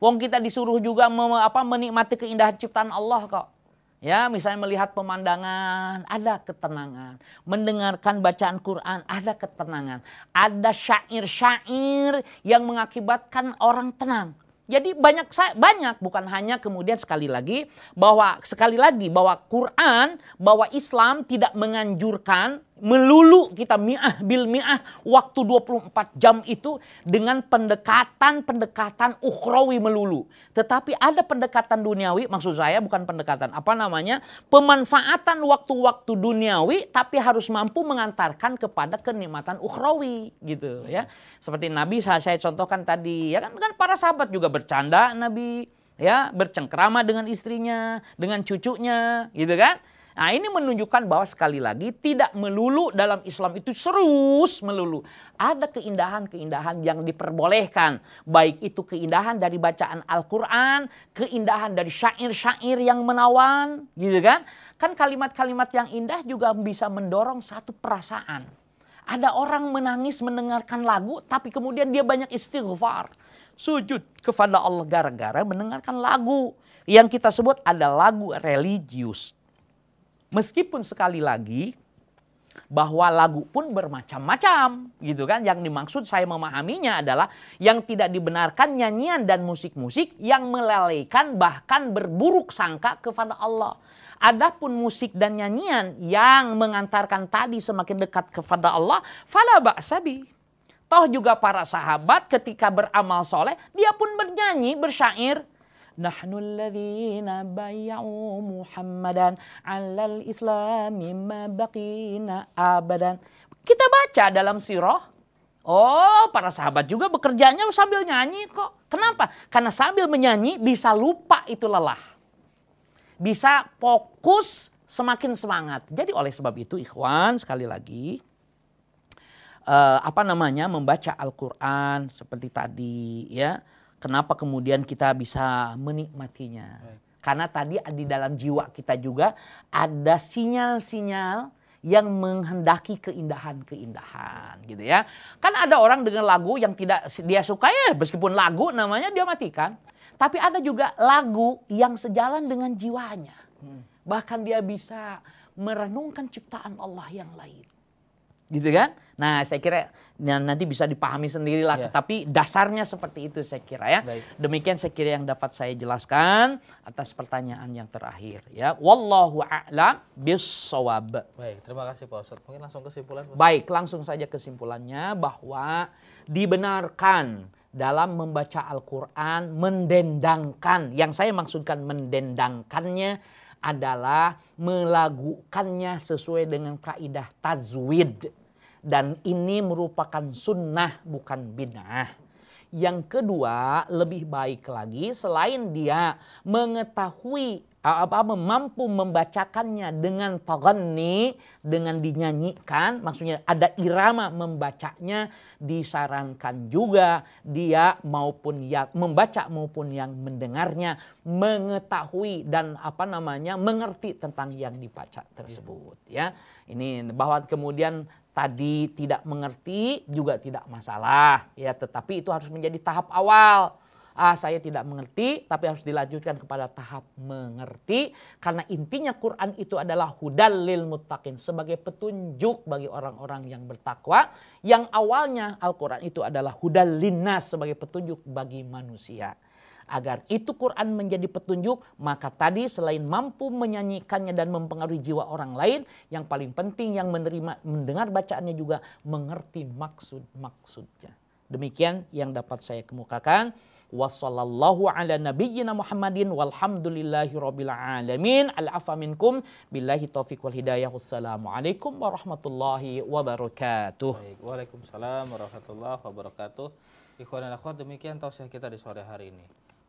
Wong kita disuruh juga apa menikmati keindahan ciptaan Allah kok Ya, misalnya melihat pemandangan, ada ketenangan. Mendengarkan bacaan Quran, ada ketenangan. Ada syair-syair yang mengakibatkan orang tenang. Jadi banyak banyak bukan hanya kemudian sekali lagi bahwa sekali lagi bahwa Quran, bahwa Islam tidak menganjurkan melulu kita mi'ah bil mi'ah waktu 24 jam itu dengan pendekatan-pendekatan ukhrawi melulu. Tetapi ada pendekatan duniawi, maksud saya bukan pendekatan, apa namanya? pemanfaatan waktu-waktu duniawi tapi harus mampu mengantarkan kepada kenikmatan ukhrawi gitu ya. Seperti Nabi saya, saya contohkan tadi, ya kan kan para sahabat juga bercanda Nabi ya bercengkrama dengan istrinya, dengan cucunya, gitu kan? Nah ini menunjukkan bahwa sekali lagi tidak melulu dalam Islam itu serus melulu. Ada keindahan-keindahan yang diperbolehkan. Baik itu keindahan dari bacaan Al-Quran, keindahan dari syair-syair yang menawan gitu kan. Kan kalimat-kalimat yang indah juga bisa mendorong satu perasaan. Ada orang menangis mendengarkan lagu tapi kemudian dia banyak istighfar. Sujud kepada Allah gara-gara mendengarkan lagu. Yang kita sebut ada lagu religius Meskipun sekali lagi bahwa lagu pun bermacam-macam gitu kan yang dimaksud saya memahaminya adalah yang tidak dibenarkan nyanyian dan musik-musik yang melalaikan bahkan berburuk sangka kepada Allah. Adapun musik dan nyanyian yang mengantarkan tadi semakin dekat kepada Allah, fala ba'sabi. Toh juga para sahabat ketika beramal soleh, dia pun bernyanyi, bersyair, نحن الذين بايعوا محمدا على الإسلام ما بقينا أبدا kita baca dalam sirah Oh, para sahabat juga bekerjanya sambil nyanyi kok. Kenapa? Karena sambil menyanyi bisa lupa itu lelah. Bisa fokus semakin semangat. Jadi oleh sebab itu ikhwan sekali lagi Uh, apa namanya membaca Al-Qur'an seperti tadi ya kenapa kemudian kita bisa menikmatinya. Karena tadi di dalam jiwa kita juga ada sinyal-sinyal yang menghendaki keindahan-keindahan gitu ya. Kan ada orang dengan lagu yang tidak dia suka ya meskipun lagu namanya dia matikan. Tapi ada juga lagu yang sejalan dengan jiwanya. Hmm. Bahkan dia bisa merenungkan ciptaan Allah yang lain gitu kan? Nah, saya kira nanti bisa dipahami sendirilah. Yeah. Tetapi dasarnya seperti itu saya kira ya. Baik. Demikian saya kira yang dapat saya jelaskan atas pertanyaan yang terakhir ya. Wallahu a'lam bissawab. Baik, terima kasih Pak Ustaz. Mungkin langsung kesimpulan. Pak Baik, langsung saja kesimpulannya bahwa dibenarkan dalam membaca Al-Qur'an mendendangkan. Yang saya maksudkan mendendangkannya adalah melagukannya sesuai dengan kaidah tazwid dan ini merupakan sunnah bukan bid'ah. Yang kedua, lebih baik lagi selain dia mengetahui apa mampu membacakannya dengan tagani dengan dinyanyikan, maksudnya ada irama membacanya disarankan juga dia maupun yang membaca maupun yang mendengarnya mengetahui dan apa namanya mengerti tentang yang dibaca tersebut ya. Ini bahwa kemudian tadi tidak mengerti juga tidak masalah ya tetapi itu harus menjadi tahap awal ah saya tidak mengerti tapi harus dilanjutkan kepada tahap mengerti karena intinya Quran itu adalah hudal lil muttaqin sebagai petunjuk bagi orang-orang yang bertakwa yang awalnya Al-Qur'an itu adalah hudal linnas sebagai petunjuk bagi manusia Agar itu Quran menjadi petunjuk, maka tadi selain mampu menyanyikannya dan mempengaruhi jiwa orang lain, yang paling penting yang menerima mendengar bacaannya juga mengerti maksud-maksudnya. Demikian yang dapat saya kemukakan. Wassallallahu ala nabiyyina Muhammadin walhamdulillahi rabbil alamin. Al-afa minkum billahi taufiq wal hidayah. Wassalamualaikum warahmatullahi wabarakatuh. Baik, waalaikumsalam warahmatullahi wabarakatuh. Ikhwan dan akhwat demikian tausiah kita di sore hari ini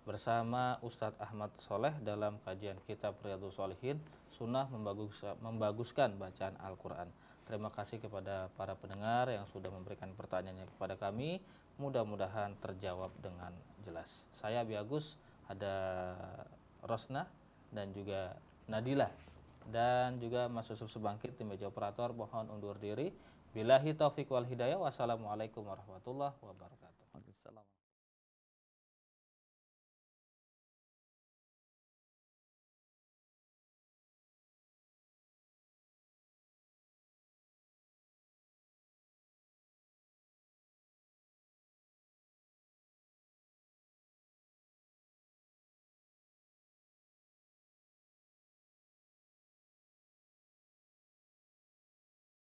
bersama Ustadz Ahmad Soleh dalam kajian Kitab Riyadhus Solihin Sunnah membagus, membaguskan bacaan Al-Quran. Terima kasih kepada para pendengar yang sudah memberikan pertanyaannya kepada kami. Mudah-mudahan terjawab dengan jelas. Saya Abi Agus, ada Rosna dan juga Nadila dan juga Mas Yusuf Sebangkit tim meja operator mohon undur diri. Bilahi taufiq wal hidayah. Wassalamualaikum warahmatullahi wabarakatuh.